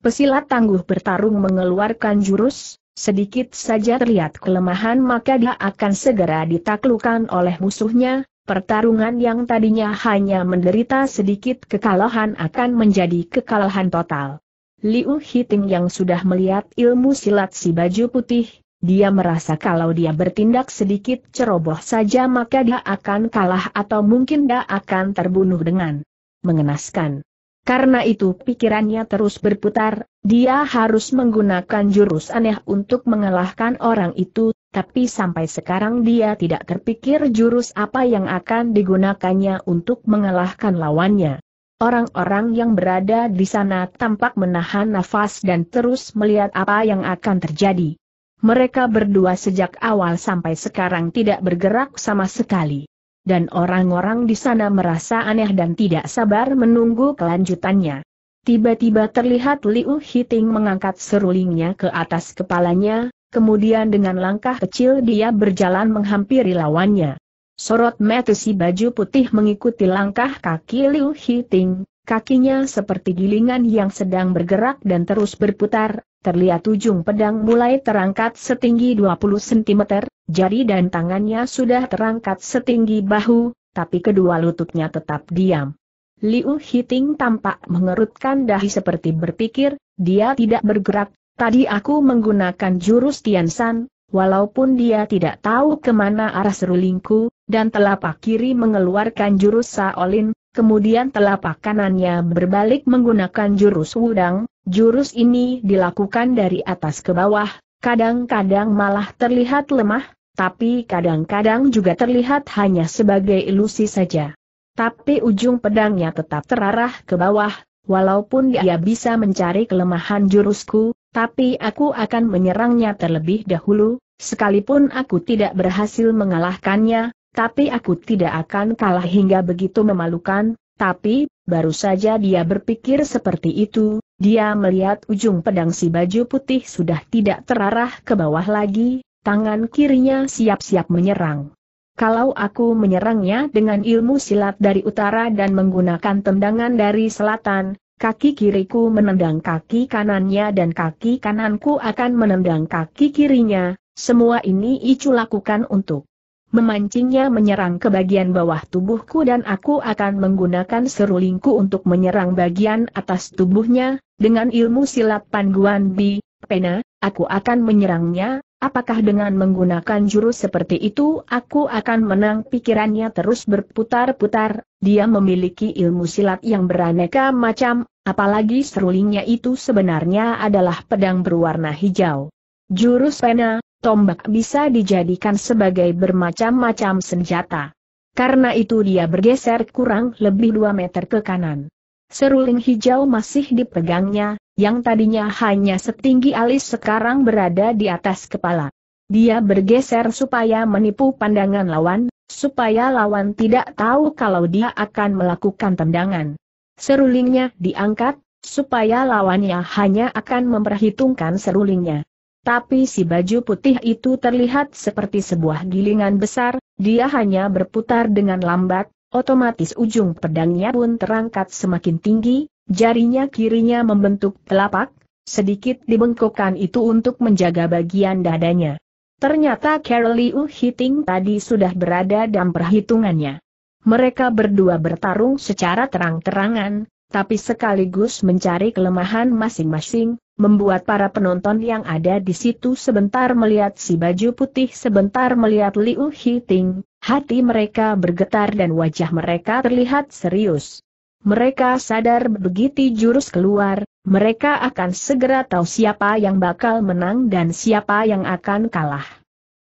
Pesilat tangguh bertarung mengeluarkan jurus, sedikit saja terlihat kelemahan maka dia akan segera ditaklukan oleh musuhnya, pertarungan yang tadinya hanya menderita sedikit kekalahan akan menjadi kekalahan total. Liu Hiting yang sudah melihat ilmu silat si baju putih, dia merasa kalau dia bertindak sedikit ceroboh saja maka dia akan kalah atau mungkin dia akan terbunuh dengan mengenaskan. Karena itu pikirannya terus berputar, dia harus menggunakan jurus aneh untuk mengalahkan orang itu, tapi sampai sekarang dia tidak terpikir jurus apa yang akan digunakannya untuk mengalahkan lawannya. Orang-orang yang berada di sana tampak menahan nafas dan terus melihat apa yang akan terjadi mereka berdua sejak awal sampai sekarang tidak bergerak sama sekali. Dan orang-orang di sana merasa aneh dan tidak sabar menunggu kelanjutannya. Tiba-tiba terlihat Liu Hiting mengangkat serulingnya ke atas kepalanya, kemudian dengan langkah kecil dia berjalan menghampiri lawannya. Sorot mata si baju putih mengikuti langkah kaki Liu Hiting, kakinya seperti gilingan yang sedang bergerak dan terus berputar, terlihat ujung pedang mulai terangkat setinggi 20 cm, jari dan tangannya sudah terangkat setinggi bahu, tapi kedua lututnya tetap diam. Liu Hiting tampak mengerutkan dahi seperti berpikir, dia tidak bergerak, tadi aku menggunakan jurus Tiansan, walaupun dia tidak tahu kemana arah serulingku, dan telapak kiri mengeluarkan jurus Saolin, kemudian telapak kanannya berbalik menggunakan jurus wudang, jurus ini dilakukan dari atas ke bawah, kadang-kadang malah terlihat lemah, tapi kadang-kadang juga terlihat hanya sebagai ilusi saja. Tapi ujung pedangnya tetap terarah ke bawah, walaupun dia bisa mencari kelemahan jurusku, tapi aku akan menyerangnya terlebih dahulu, sekalipun aku tidak berhasil mengalahkannya, tapi aku tidak akan kalah hingga begitu memalukan, tapi, baru saja dia berpikir seperti itu, dia melihat ujung pedang si baju putih sudah tidak terarah ke bawah lagi, tangan kirinya siap-siap menyerang. Kalau aku menyerangnya dengan ilmu silat dari utara dan menggunakan tendangan dari selatan, kaki kiriku menendang kaki kanannya dan kaki kananku akan menendang kaki kirinya, semua ini Icu lakukan untuk memancingnya menyerang ke bagian bawah tubuhku dan aku akan menggunakan serulingku untuk menyerang bagian atas tubuhnya, dengan ilmu silat Panguan bi, pena, aku akan menyerangnya, apakah dengan menggunakan jurus seperti itu aku akan menang pikirannya terus berputar-putar, dia memiliki ilmu silat yang beraneka macam, apalagi serulingnya itu sebenarnya adalah pedang berwarna hijau. Jurus pena, tombak bisa dijadikan sebagai bermacam-macam senjata. Karena itu dia bergeser kurang lebih 2 meter ke kanan. Seruling hijau masih dipegangnya, yang tadinya hanya setinggi alis sekarang berada di atas kepala. Dia bergeser supaya menipu pandangan lawan, supaya lawan tidak tahu kalau dia akan melakukan tendangan. Serulingnya diangkat, supaya lawannya hanya akan memperhitungkan serulingnya. Tapi si baju putih itu terlihat seperti sebuah gilingan besar, dia hanya berputar dengan lambat, otomatis ujung pedangnya pun terangkat semakin tinggi, jarinya kirinya membentuk telapak, sedikit dibengkokkan itu untuk menjaga bagian dadanya. Ternyata Carol Liu Hiting tadi sudah berada dalam perhitungannya. Mereka berdua bertarung secara terang-terangan, tapi sekaligus mencari kelemahan masing-masing, membuat para penonton yang ada di situ sebentar melihat si baju putih sebentar melihat Liu Hiting, hati mereka bergetar dan wajah mereka terlihat serius. Mereka sadar begitu jurus keluar, mereka akan segera tahu siapa yang bakal menang dan siapa yang akan kalah.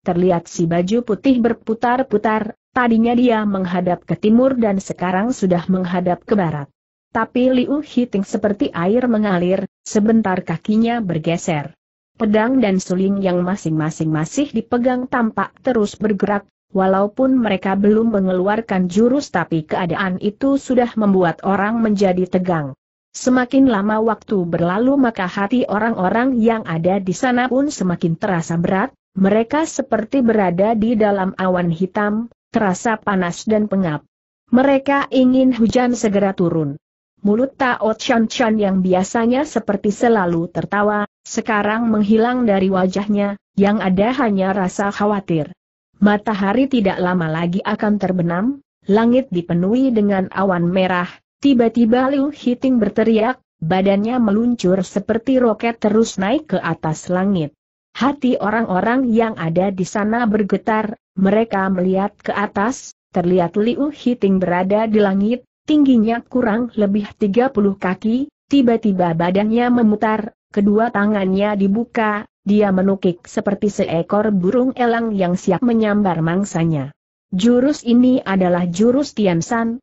Terlihat si baju putih berputar-putar, tadinya dia menghadap ke timur dan sekarang sudah menghadap ke barat. Tapi Liu Hiting seperti air mengalir, sebentar kakinya bergeser. Pedang dan suling yang masing-masing masih dipegang tampak terus bergerak, walaupun mereka belum mengeluarkan jurus tapi keadaan itu sudah membuat orang menjadi tegang. Semakin lama waktu berlalu maka hati orang-orang yang ada di sana pun semakin terasa berat, mereka seperti berada di dalam awan hitam, terasa panas dan pengap. Mereka ingin hujan segera turun. Mulut Tao Chan Chan yang biasanya seperti selalu tertawa, sekarang menghilang dari wajahnya, yang ada hanya rasa khawatir. Matahari tidak lama lagi akan terbenam, langit dipenuhi dengan awan merah, tiba-tiba Liu Hiting berteriak, badannya meluncur seperti roket terus naik ke atas langit. Hati orang-orang yang ada di sana bergetar, mereka melihat ke atas, terlihat Liu Hiting berada di langit, tingginya kurang lebih 30 kaki, tiba-tiba badannya memutar, kedua tangannya dibuka, dia menukik seperti seekor burung elang yang siap menyambar mangsanya. Jurus ini adalah jurus Tiansan,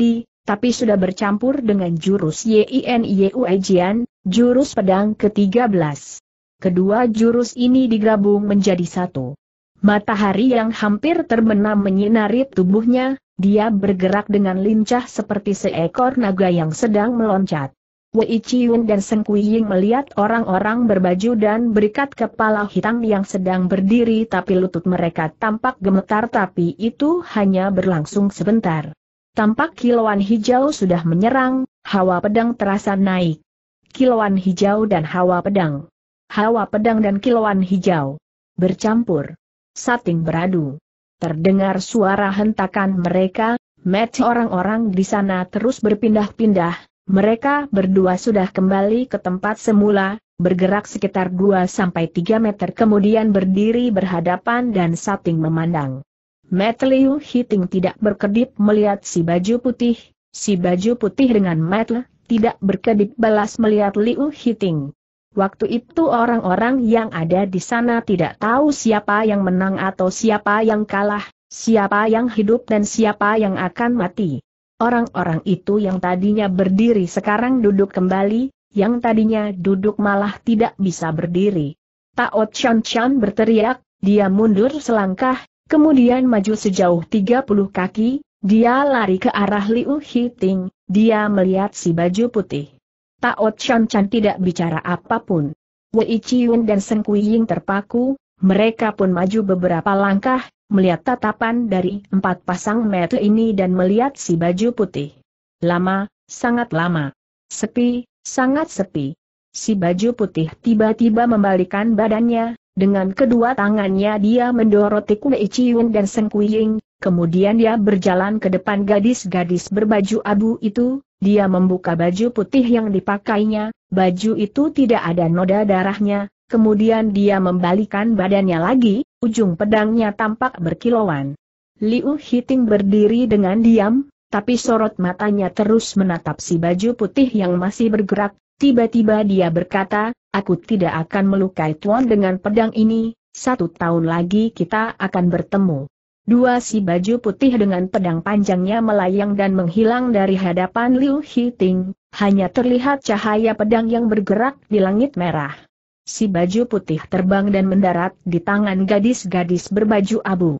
Di, tapi sudah bercampur dengan jurus Jian, jurus pedang ke-13. Kedua jurus ini digabung menjadi satu. Matahari yang hampir terbenam menyinari tubuhnya, dia bergerak dengan lincah seperti seekor naga yang sedang meloncat. Wei Chiyun dan Seng Ying melihat orang-orang berbaju dan berikat kepala hitam yang sedang berdiri tapi lutut mereka tampak gemetar tapi itu hanya berlangsung sebentar. Tampak kilauan hijau sudah menyerang, hawa pedang terasa naik. Kilauan hijau dan hawa pedang. Hawa pedang dan kilauan hijau. Bercampur. Sating beradu. Terdengar suara hentakan mereka, Match orang-orang di sana terus berpindah-pindah, mereka berdua sudah kembali ke tempat semula, bergerak sekitar 2-3 meter kemudian berdiri berhadapan dan sating memandang. Matt Liu Hiting tidak berkedip melihat si baju putih, si baju putih dengan Matt tidak berkedip balas melihat Liu Hiting. Waktu itu orang-orang yang ada di sana tidak tahu siapa yang menang atau siapa yang kalah, siapa yang hidup dan siapa yang akan mati. Orang-orang itu yang tadinya berdiri sekarang duduk kembali, yang tadinya duduk malah tidak bisa berdiri. Tao Chan Chan berteriak, dia mundur selangkah, kemudian maju sejauh 30 kaki, dia lari ke arah Liu Hiting, dia melihat si baju putih. Tao Chan Chan tidak bicara apapun. Wei Chiyun dan Seng Kuying terpaku, mereka pun maju beberapa langkah, melihat tatapan dari empat pasang mata ini dan melihat si baju putih. Lama, sangat lama. Sepi, sangat sepi. Si baju putih tiba-tiba membalikan badannya, dengan kedua tangannya dia mendoroti Wei Chiyun dan Seng Kuying, kemudian dia berjalan ke depan gadis-gadis berbaju abu itu, dia membuka baju putih yang dipakainya, baju itu tidak ada noda darahnya, kemudian dia membalikan badannya lagi, ujung pedangnya tampak berkilauan. Liu Hiting berdiri dengan diam, tapi sorot matanya terus menatap si baju putih yang masih bergerak, tiba-tiba dia berkata, aku tidak akan melukai Tuan dengan pedang ini, satu tahun lagi kita akan bertemu. Dua si baju putih dengan pedang panjangnya melayang dan menghilang dari hadapan Liu Hiting, hanya terlihat cahaya pedang yang bergerak di langit merah. Si baju putih terbang dan mendarat di tangan gadis-gadis berbaju abu.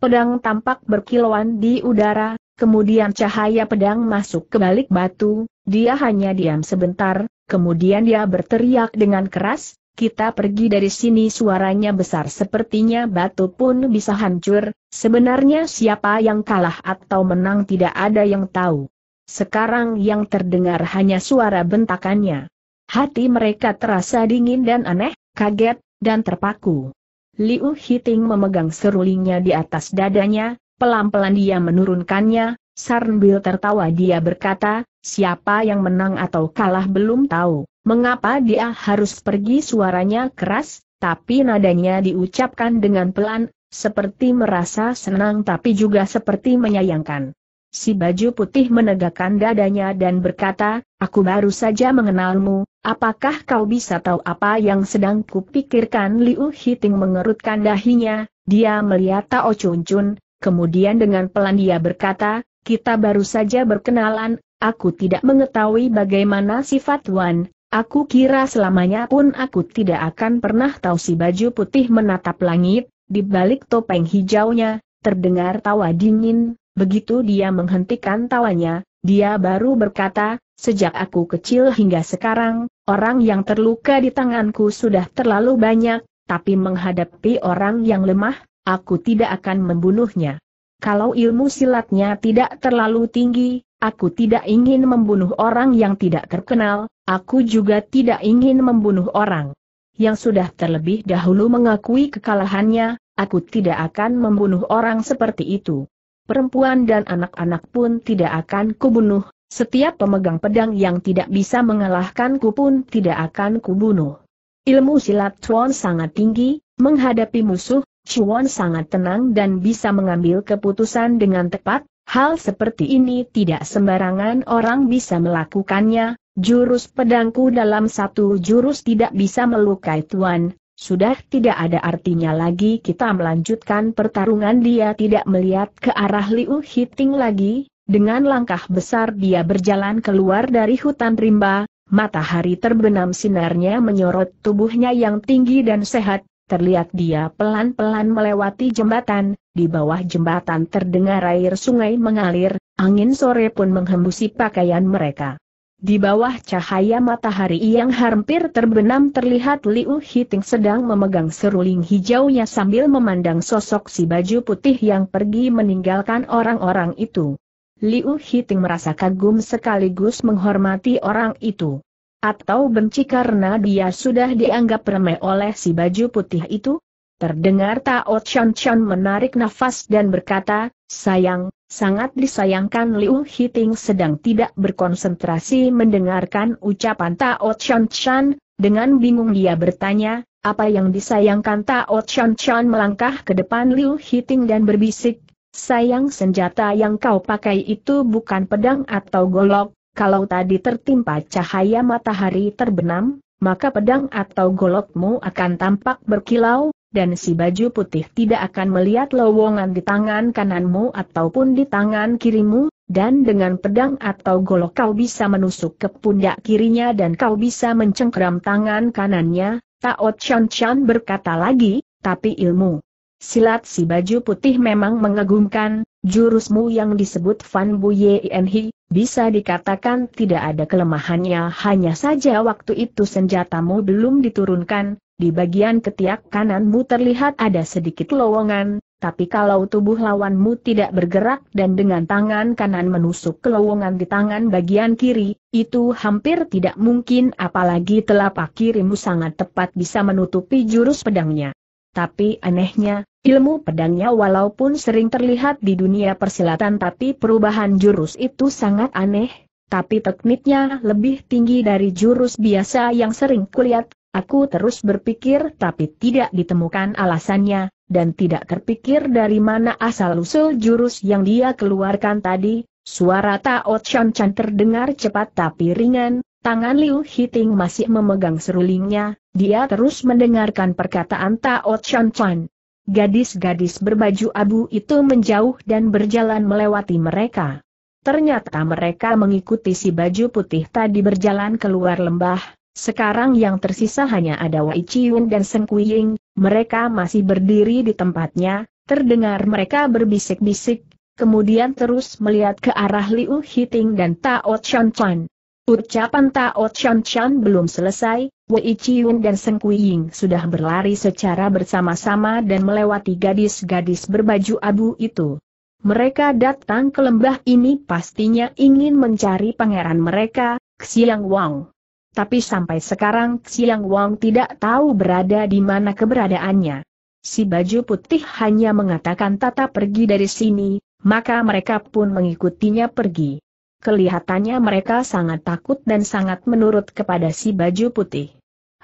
Pedang tampak berkilauan di udara, kemudian cahaya pedang masuk ke balik batu, dia hanya diam sebentar, kemudian dia berteriak dengan keras, kita pergi dari sini suaranya besar sepertinya batu pun bisa hancur, sebenarnya siapa yang kalah atau menang tidak ada yang tahu. Sekarang yang terdengar hanya suara bentakannya. Hati mereka terasa dingin dan aneh, kaget, dan terpaku. Liu Hiting memegang serulingnya di atas dadanya, pelan-pelan dia menurunkannya, Sarnbil tertawa dia berkata, siapa yang menang atau kalah belum tahu. Mengapa dia harus pergi suaranya keras, tapi nadanya diucapkan dengan pelan, seperti merasa senang tapi juga seperti menyayangkan. Si baju putih menegakkan dadanya dan berkata, aku baru saja mengenalmu, apakah kau bisa tahu apa yang sedang kupikirkan Liu Hiting mengerutkan dahinya, dia melihat Tao Chun Chun, kemudian dengan pelan dia berkata, kita baru saja berkenalan, aku tidak mengetahui bagaimana sifat Wan, Aku kira selamanya pun aku tidak akan pernah tahu si baju putih menatap langit, di balik topeng hijaunya, terdengar tawa dingin, begitu dia menghentikan tawanya, dia baru berkata, sejak aku kecil hingga sekarang, orang yang terluka di tanganku sudah terlalu banyak, tapi menghadapi orang yang lemah, aku tidak akan membunuhnya. Kalau ilmu silatnya tidak terlalu tinggi, Aku tidak ingin membunuh orang yang tidak terkenal, aku juga tidak ingin membunuh orang yang sudah terlebih dahulu mengakui kekalahannya, aku tidak akan membunuh orang seperti itu. Perempuan dan anak-anak pun tidak akan kubunuh, setiap pemegang pedang yang tidak bisa mengalahkanku pun tidak akan kubunuh. Ilmu silat Chuan sangat tinggi, menghadapi musuh, Chuan sangat tenang dan bisa mengambil keputusan dengan tepat, Hal seperti ini tidak sembarangan orang bisa melakukannya, jurus pedangku dalam satu jurus tidak bisa melukai tuan, sudah tidak ada artinya lagi kita melanjutkan pertarungan dia tidak melihat ke arah Liu Hiting lagi, dengan langkah besar dia berjalan keluar dari hutan rimba, matahari terbenam sinarnya menyorot tubuhnya yang tinggi dan sehat, Terlihat dia pelan-pelan melewati jembatan, di bawah jembatan terdengar air sungai mengalir, angin sore pun menghembusi pakaian mereka. Di bawah cahaya matahari yang hampir terbenam terlihat Liu Hiting sedang memegang seruling hijaunya sambil memandang sosok si baju putih yang pergi meninggalkan orang-orang itu. Liu Hiting merasa kagum sekaligus menghormati orang itu. Atau benci karena dia sudah dianggap remeh oleh si baju putih itu? Terdengar Tao Chan Chan menarik nafas dan berkata, sayang, sangat disayangkan Liu Hiting sedang tidak berkonsentrasi mendengarkan ucapan Tao Chan Chan, dengan bingung dia bertanya, apa yang disayangkan Tao Chan Chan melangkah ke depan Liu Hiting dan berbisik, sayang senjata yang kau pakai itu bukan pedang atau golok, kalau tadi tertimpa cahaya matahari terbenam, maka pedang atau golokmu akan tampak berkilau, dan si baju putih tidak akan melihat lowongan di tangan kananmu ataupun di tangan kirimu, dan dengan pedang atau golok kau bisa menusuk ke pundak kirinya dan kau bisa mencengkram tangan kanannya, Taot Chan Chan berkata lagi, tapi ilmu silat si baju putih memang mengagumkan, Jurusmu yang disebut Fan Hi, bisa dikatakan tidak ada kelemahannya hanya saja waktu itu senjatamu belum diturunkan, di bagian ketiak kananmu terlihat ada sedikit lowongan, tapi kalau tubuh lawanmu tidak bergerak dan dengan tangan kanan menusuk ke lowongan di tangan bagian kiri, itu hampir tidak mungkin apalagi telapak kirimu sangat tepat bisa menutupi jurus pedangnya. Tapi anehnya, Ilmu pedangnya walaupun sering terlihat di dunia persilatan tapi perubahan jurus itu sangat aneh, tapi tekniknya lebih tinggi dari jurus biasa yang sering kulihat. Aku terus berpikir tapi tidak ditemukan alasannya, dan tidak terpikir dari mana asal-usul jurus yang dia keluarkan tadi, suara Tao Chan Chan terdengar cepat tapi ringan, tangan Liu Hiting masih memegang serulingnya, dia terus mendengarkan perkataan Tao Chan Chan. Gadis-gadis berbaju abu itu menjauh dan berjalan melewati mereka. Ternyata mereka mengikuti si baju putih tadi berjalan keluar lembah, sekarang yang tersisa hanya ada Wai Chiyun dan Seng Kuying, mereka masih berdiri di tempatnya, terdengar mereka berbisik-bisik, kemudian terus melihat ke arah Liu Hiting dan Tao Chan Chan. Ucapan Tao Chan Chan belum selesai, Wei Chiyun dan Seng Ying sudah berlari secara bersama-sama dan melewati gadis-gadis berbaju abu itu. Mereka datang ke lembah ini pastinya ingin mencari pangeran mereka, Xiang Wang. Tapi sampai sekarang Xiang Wang tidak tahu berada di mana keberadaannya. Si baju putih hanya mengatakan tata pergi dari sini, maka mereka pun mengikutinya pergi. Kelihatannya mereka sangat takut dan sangat menurut kepada si baju putih.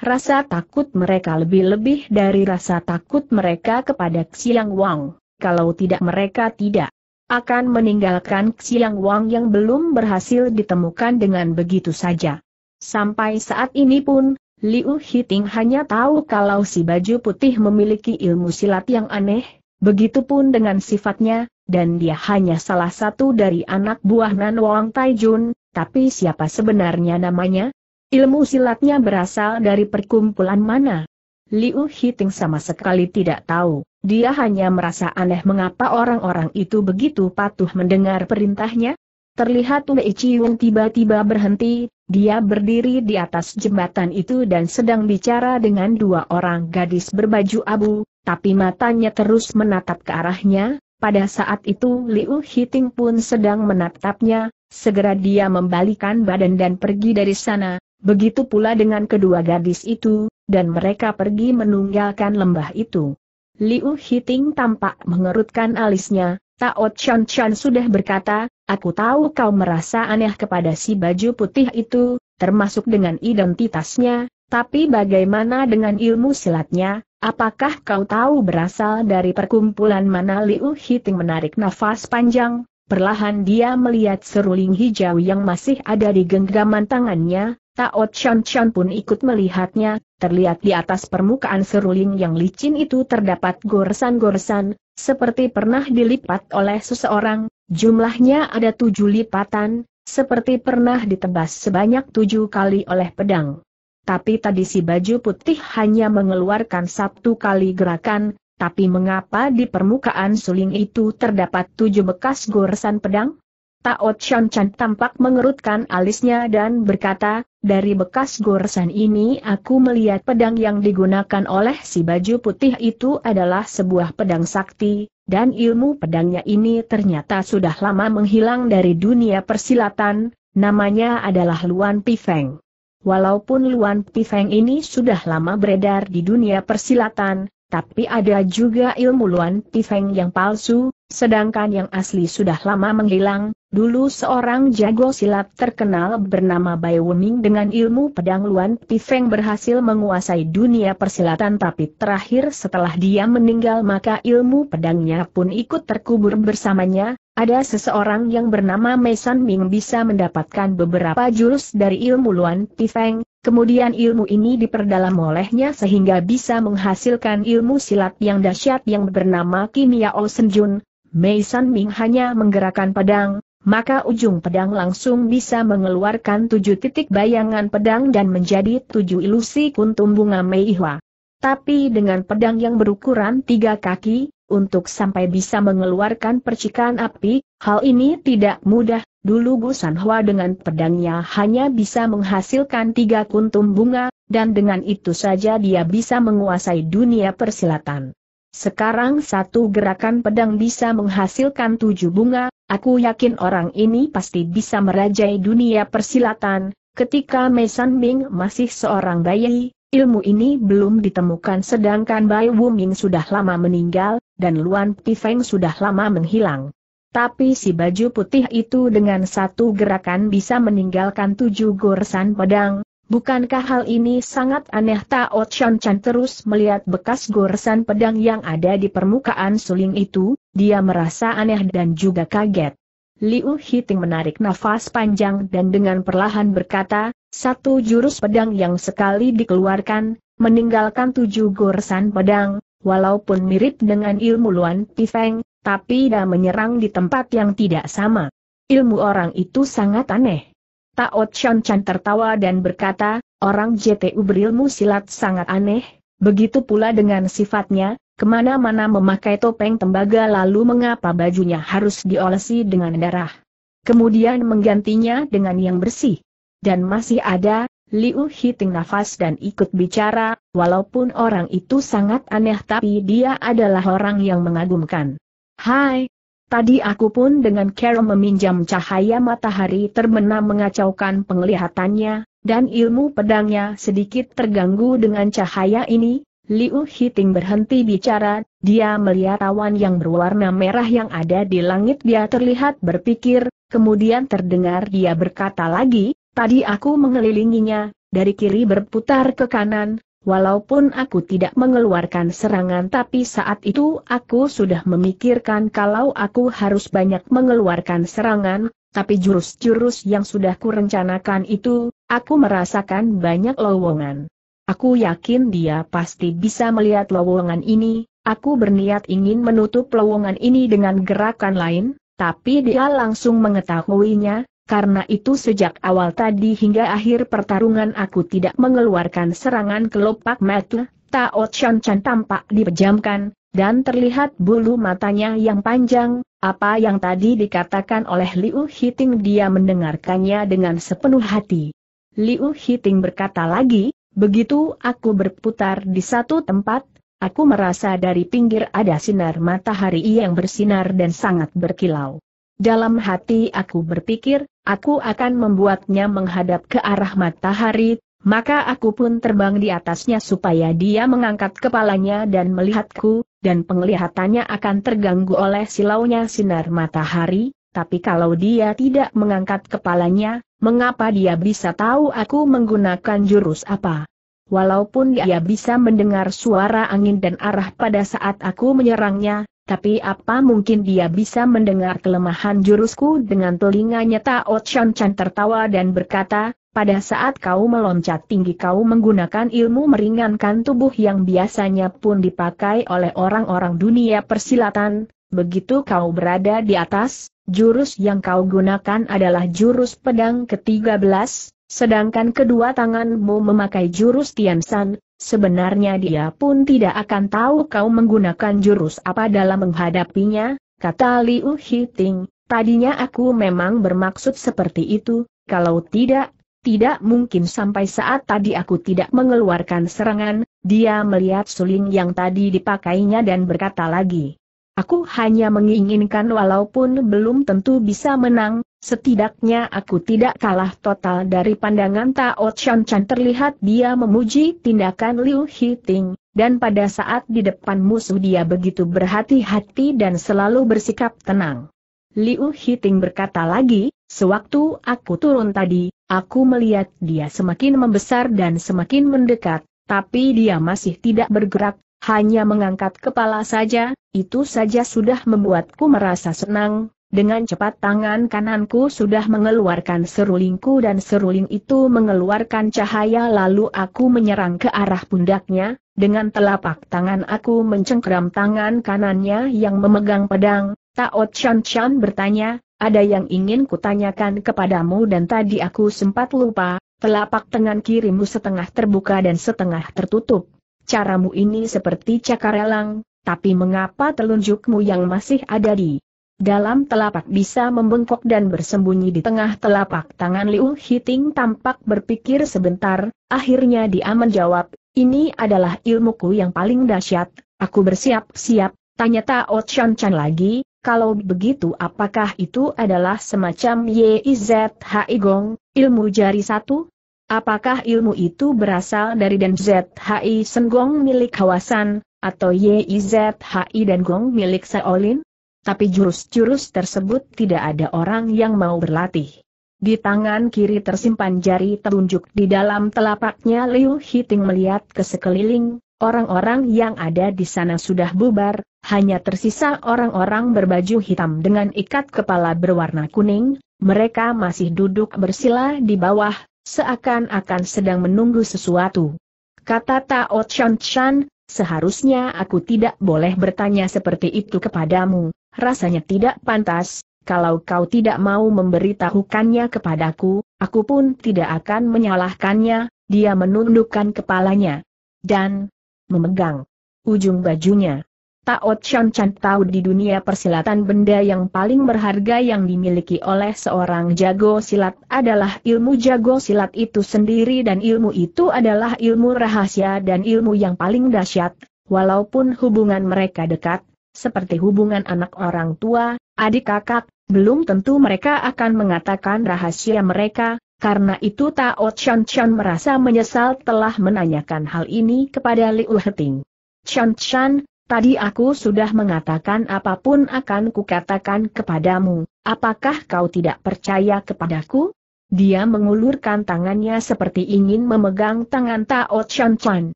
Rasa takut mereka lebih-lebih dari rasa takut mereka kepada Xiang Wang, kalau tidak mereka tidak akan meninggalkan Xiang Wang yang belum berhasil ditemukan dengan begitu saja. Sampai saat ini pun, Liu Hiting hanya tahu kalau si baju putih memiliki ilmu silat yang aneh, Begitupun dengan sifatnya, dan dia hanya salah satu dari anak buah Nan Wang Taijun, tapi siapa sebenarnya namanya? Ilmu silatnya berasal dari perkumpulan mana? Liu Hiting sama sekali tidak tahu, dia hanya merasa aneh mengapa orang-orang itu begitu patuh mendengar perintahnya. Terlihat Wei Chiun tiba-tiba berhenti, dia berdiri di atas jembatan itu dan sedang bicara dengan dua orang gadis berbaju abu, tapi matanya terus menatap ke arahnya, pada saat itu Liu Hiting pun sedang menatapnya, segera dia membalikan badan dan pergi dari sana, begitu pula dengan kedua gadis itu, dan mereka pergi menunggalkan lembah itu. Liu Hiting tampak mengerutkan alisnya, Tao Chan Chan sudah berkata, aku tahu kau merasa aneh kepada si baju putih itu, termasuk dengan identitasnya, tapi bagaimana dengan ilmu silatnya, Apakah kau tahu berasal dari perkumpulan mana Liu Hiting menarik nafas panjang, perlahan dia melihat seruling hijau yang masih ada di genggaman tangannya, Tao Chan Chan pun ikut melihatnya, terlihat di atas permukaan seruling yang licin itu terdapat goresan-goresan, seperti pernah dilipat oleh seseorang, jumlahnya ada tujuh lipatan, seperti pernah ditebas sebanyak tujuh kali oleh pedang. Tapi tadi si baju putih hanya mengeluarkan satu kali gerakan, tapi mengapa di permukaan suling itu terdapat tujuh bekas goresan pedang? Tao Chan Chan tampak mengerutkan alisnya dan berkata, dari bekas goresan ini aku melihat pedang yang digunakan oleh si baju putih itu adalah sebuah pedang sakti, dan ilmu pedangnya ini ternyata sudah lama menghilang dari dunia persilatan, namanya adalah Luan Pifeng. Walaupun Luan Pifeng ini sudah lama beredar di dunia persilatan, tapi ada juga ilmu Luan Tifeng yang palsu, sedangkan yang asli sudah lama menghilang. Dulu seorang jago silat terkenal bernama Bai Wuming dengan ilmu pedang Luan Tifeng berhasil menguasai dunia persilatan tapi terakhir setelah dia meninggal maka ilmu pedangnya pun ikut terkubur bersamanya, ada seseorang yang bernama Mei San Ming bisa mendapatkan beberapa jurus dari ilmu Luan Tifeng, Kemudian ilmu ini diperdalam olehnya sehingga bisa menghasilkan ilmu silat yang dahsyat yang bernama Kimia O Senjun. Mei San Ming hanya menggerakkan pedang, maka ujung pedang langsung bisa mengeluarkan tujuh titik bayangan pedang dan menjadi tujuh ilusi kuntum bunga Mei Hua. Tapi dengan pedang yang berukuran tiga kaki, untuk sampai bisa mengeluarkan percikan api, hal ini tidak mudah, Dulu Gu Sanhua dengan pedangnya hanya bisa menghasilkan tiga kuntum bunga, dan dengan itu saja dia bisa menguasai dunia persilatan. Sekarang satu gerakan pedang bisa menghasilkan tujuh bunga, aku yakin orang ini pasti bisa merajai dunia persilatan, ketika Mei San Ming masih seorang bayi, ilmu ini belum ditemukan sedangkan Bai Wu Ming sudah lama meninggal, dan Luan Tifeng sudah lama menghilang. Tapi si baju putih itu dengan satu gerakan bisa meninggalkan tujuh goresan pedang, bukankah hal ini sangat aneh Tao Chan Chan terus melihat bekas goresan pedang yang ada di permukaan suling itu, dia merasa aneh dan juga kaget. Liu Hiting menarik nafas panjang dan dengan perlahan berkata, satu jurus pedang yang sekali dikeluarkan, meninggalkan tujuh goresan pedang, walaupun mirip dengan ilmu Luan Tifeng, tapi dia menyerang di tempat yang tidak sama. Ilmu orang itu sangat aneh. Tao Chan Chan tertawa dan berkata, orang JTU berilmu silat sangat aneh, begitu pula dengan sifatnya, kemana-mana memakai topeng tembaga lalu mengapa bajunya harus diolesi dengan darah. Kemudian menggantinya dengan yang bersih. Dan masih ada, Liu hiting nafas dan ikut bicara, walaupun orang itu sangat aneh tapi dia adalah orang yang mengagumkan. Hai! Tadi aku pun dengan Carol meminjam cahaya matahari terbenam mengacaukan penglihatannya, dan ilmu pedangnya sedikit terganggu dengan cahaya ini, Liu Hiting berhenti bicara, dia melihat awan yang berwarna merah yang ada di langit dia terlihat berpikir, kemudian terdengar dia berkata lagi, tadi aku mengelilinginya, dari kiri berputar ke kanan, Walaupun aku tidak mengeluarkan serangan tapi saat itu aku sudah memikirkan kalau aku harus banyak mengeluarkan serangan, tapi jurus-jurus yang sudah kurencanakan itu, aku merasakan banyak lowongan. Aku yakin dia pasti bisa melihat lowongan ini, aku berniat ingin menutup lowongan ini dengan gerakan lain, tapi dia langsung mengetahuinya, karena itu sejak awal tadi hingga akhir pertarungan aku tidak mengeluarkan serangan kelopak mata, Tao Chan Chan tampak dipejamkan, dan terlihat bulu matanya yang panjang, apa yang tadi dikatakan oleh Liu Hiting dia mendengarkannya dengan sepenuh hati. Liu Hiting berkata lagi, begitu aku berputar di satu tempat, aku merasa dari pinggir ada sinar matahari yang bersinar dan sangat berkilau. Dalam hati aku berpikir, Aku akan membuatnya menghadap ke arah matahari, maka aku pun terbang di atasnya supaya dia mengangkat kepalanya dan melihatku, dan penglihatannya akan terganggu oleh silaunya sinar matahari, tapi kalau dia tidak mengangkat kepalanya, mengapa dia bisa tahu aku menggunakan jurus apa? Walaupun dia bisa mendengar suara angin dan arah pada saat aku menyerangnya, tapi apa mungkin dia bisa mendengar kelemahan jurusku dengan telinganya Tao Chan Chan tertawa dan berkata, pada saat kau meloncat tinggi kau menggunakan ilmu meringankan tubuh yang biasanya pun dipakai oleh orang-orang dunia persilatan, begitu kau berada di atas, jurus yang kau gunakan adalah jurus pedang ke-13, Sedangkan kedua tanganmu memakai jurus Tian San, sebenarnya dia pun tidak akan tahu kau menggunakan jurus apa dalam menghadapinya, kata Liu Hiting. Tadinya aku memang bermaksud seperti itu, kalau tidak, tidak mungkin sampai saat tadi aku tidak mengeluarkan serangan, dia melihat suling yang tadi dipakainya dan berkata lagi. Aku hanya menginginkan walaupun belum tentu bisa menang, Setidaknya aku tidak kalah total dari pandangan Tao Chan Chan terlihat dia memuji tindakan Liu Hiting, dan pada saat di depan musuh dia begitu berhati-hati dan selalu bersikap tenang. Liu Hiting berkata lagi, sewaktu aku turun tadi, aku melihat dia semakin membesar dan semakin mendekat, tapi dia masih tidak bergerak, hanya mengangkat kepala saja, itu saja sudah membuatku merasa senang, dengan cepat tangan kananku sudah mengeluarkan serulingku dan seruling itu mengeluarkan cahaya lalu aku menyerang ke arah pundaknya, dengan telapak tangan aku mencengkram tangan kanannya yang memegang pedang, Taot Chan Chan bertanya, ada yang ingin kutanyakan kepadamu dan tadi aku sempat lupa, telapak tangan kirimu setengah terbuka dan setengah tertutup. Caramu ini seperti cakar elang, tapi mengapa telunjukmu yang masih ada di dalam telapak bisa membengkok dan bersembunyi di tengah telapak tangan Liu Hiting tampak berpikir sebentar, akhirnya dia menjawab, ini adalah ilmuku yang paling dahsyat, aku bersiap-siap, tanya Tao Chan Chan lagi, kalau begitu apakah itu adalah semacam YIZHI Gong, ilmu jari satu? Apakah ilmu itu berasal dari dan ZHI Senggong milik Kawasan, atau YIZHI dan Gong milik Seolin? tapi jurus-jurus tersebut tidak ada orang yang mau berlatih. Di tangan kiri tersimpan jari telunjuk di dalam telapaknya Liu Hiting melihat ke sekeliling, orang-orang yang ada di sana sudah bubar, hanya tersisa orang-orang berbaju hitam dengan ikat kepala berwarna kuning, mereka masih duduk bersila di bawah, seakan-akan sedang menunggu sesuatu. Kata Tao Chan Chan, seharusnya aku tidak boleh bertanya seperti itu kepadamu, rasanya tidak pantas, kalau kau tidak mau memberitahukannya kepadaku, aku pun tidak akan menyalahkannya, dia menundukkan kepalanya. Dan memegang ujung bajunya. Taot Chan Chan tahu di dunia persilatan benda yang paling berharga yang dimiliki oleh seorang jago silat adalah ilmu jago silat itu sendiri dan ilmu itu adalah ilmu rahasia dan ilmu yang paling dahsyat, walaupun hubungan mereka dekat, seperti hubungan anak orang tua, adik kakak, belum tentu mereka akan mengatakan rahasia mereka, karena itu Tao Chan Chan merasa menyesal telah menanyakan hal ini kepada Liu Heting. Chan Chan, tadi aku sudah mengatakan apapun akan kukatakan kepadamu, apakah kau tidak percaya kepadaku? Dia mengulurkan tangannya seperti ingin memegang tangan Tao Chan Chan.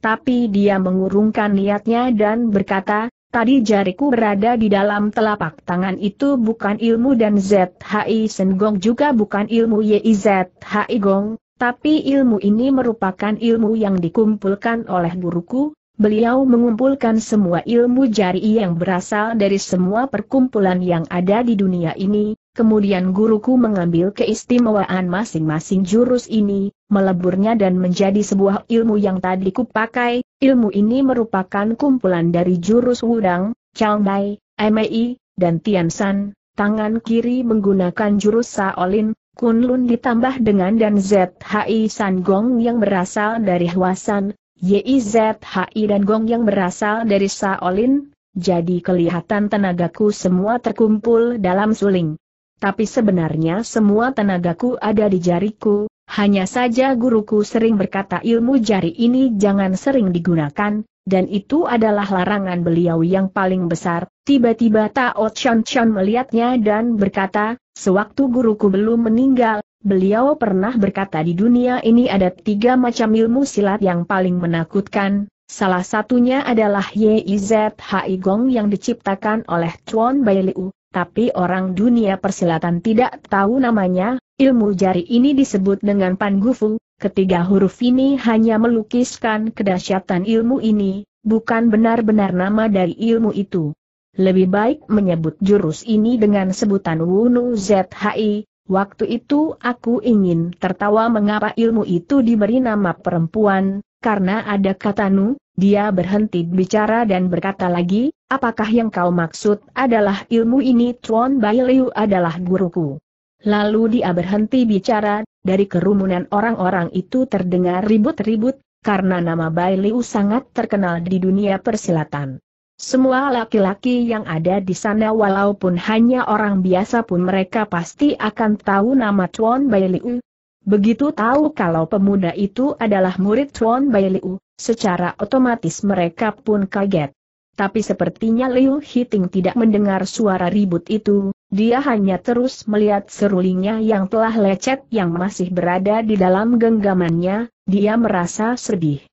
Tapi dia mengurungkan niatnya dan berkata, Tadi jariku berada di dalam telapak tangan itu bukan ilmu dan ZHI Senggong juga bukan ilmu YIZHI Gong, tapi ilmu ini merupakan ilmu yang dikumpulkan oleh guruku, beliau mengumpulkan semua ilmu jari yang berasal dari semua perkumpulan yang ada di dunia ini, Kemudian guruku mengambil keistimewaan masing-masing jurus ini, meleburnya dan menjadi sebuah ilmu yang tadi kupakai. Ilmu ini merupakan kumpulan dari jurus Wudang, Changdai, Mei, dan Tiansan. Tangan kiri menggunakan jurus Shaolin, Kunlun ditambah dengan dan ZHI San Gong yang berasal dari yi YIZHI dan Gong yang berasal dari Shaolin. Jadi kelihatan tenagaku semua terkumpul dalam suling tapi sebenarnya semua tenagaku ada di jariku, hanya saja guruku sering berkata ilmu jari ini jangan sering digunakan, dan itu adalah larangan beliau yang paling besar. Tiba-tiba Tao Chan Chan melihatnya dan berkata, sewaktu guruku belum meninggal, beliau pernah berkata di dunia ini ada tiga macam ilmu silat yang paling menakutkan, Salah satunya adalah YIZHI Gong yang diciptakan oleh Chuan Bai Liu, tapi orang dunia persilatan tidak tahu namanya, ilmu jari ini disebut dengan pangufu, ketiga huruf ini hanya melukiskan kedahsyatan ilmu ini, bukan benar-benar nama dari ilmu itu. Lebih baik menyebut jurus ini dengan sebutan Wunu ZHI, waktu itu aku ingin tertawa mengapa ilmu itu diberi nama perempuan, karena ada kata nu, dia berhenti bicara dan berkata lagi, apakah yang kau maksud adalah ilmu ini Tuan Bai Liu adalah guruku. Lalu dia berhenti bicara, dari kerumunan orang-orang itu terdengar ribut-ribut, karena nama Bai Liu sangat terkenal di dunia persilatan. Semua laki-laki yang ada di sana walaupun hanya orang biasa pun mereka pasti akan tahu nama Tuan Bai Liu, Begitu tahu kalau pemuda itu adalah murid Tuan Bai Liu, secara otomatis mereka pun kaget. Tapi sepertinya Liu Hiting tidak mendengar suara ribut itu, dia hanya terus melihat serulingnya yang telah lecet yang masih berada di dalam genggamannya, dia merasa sedih.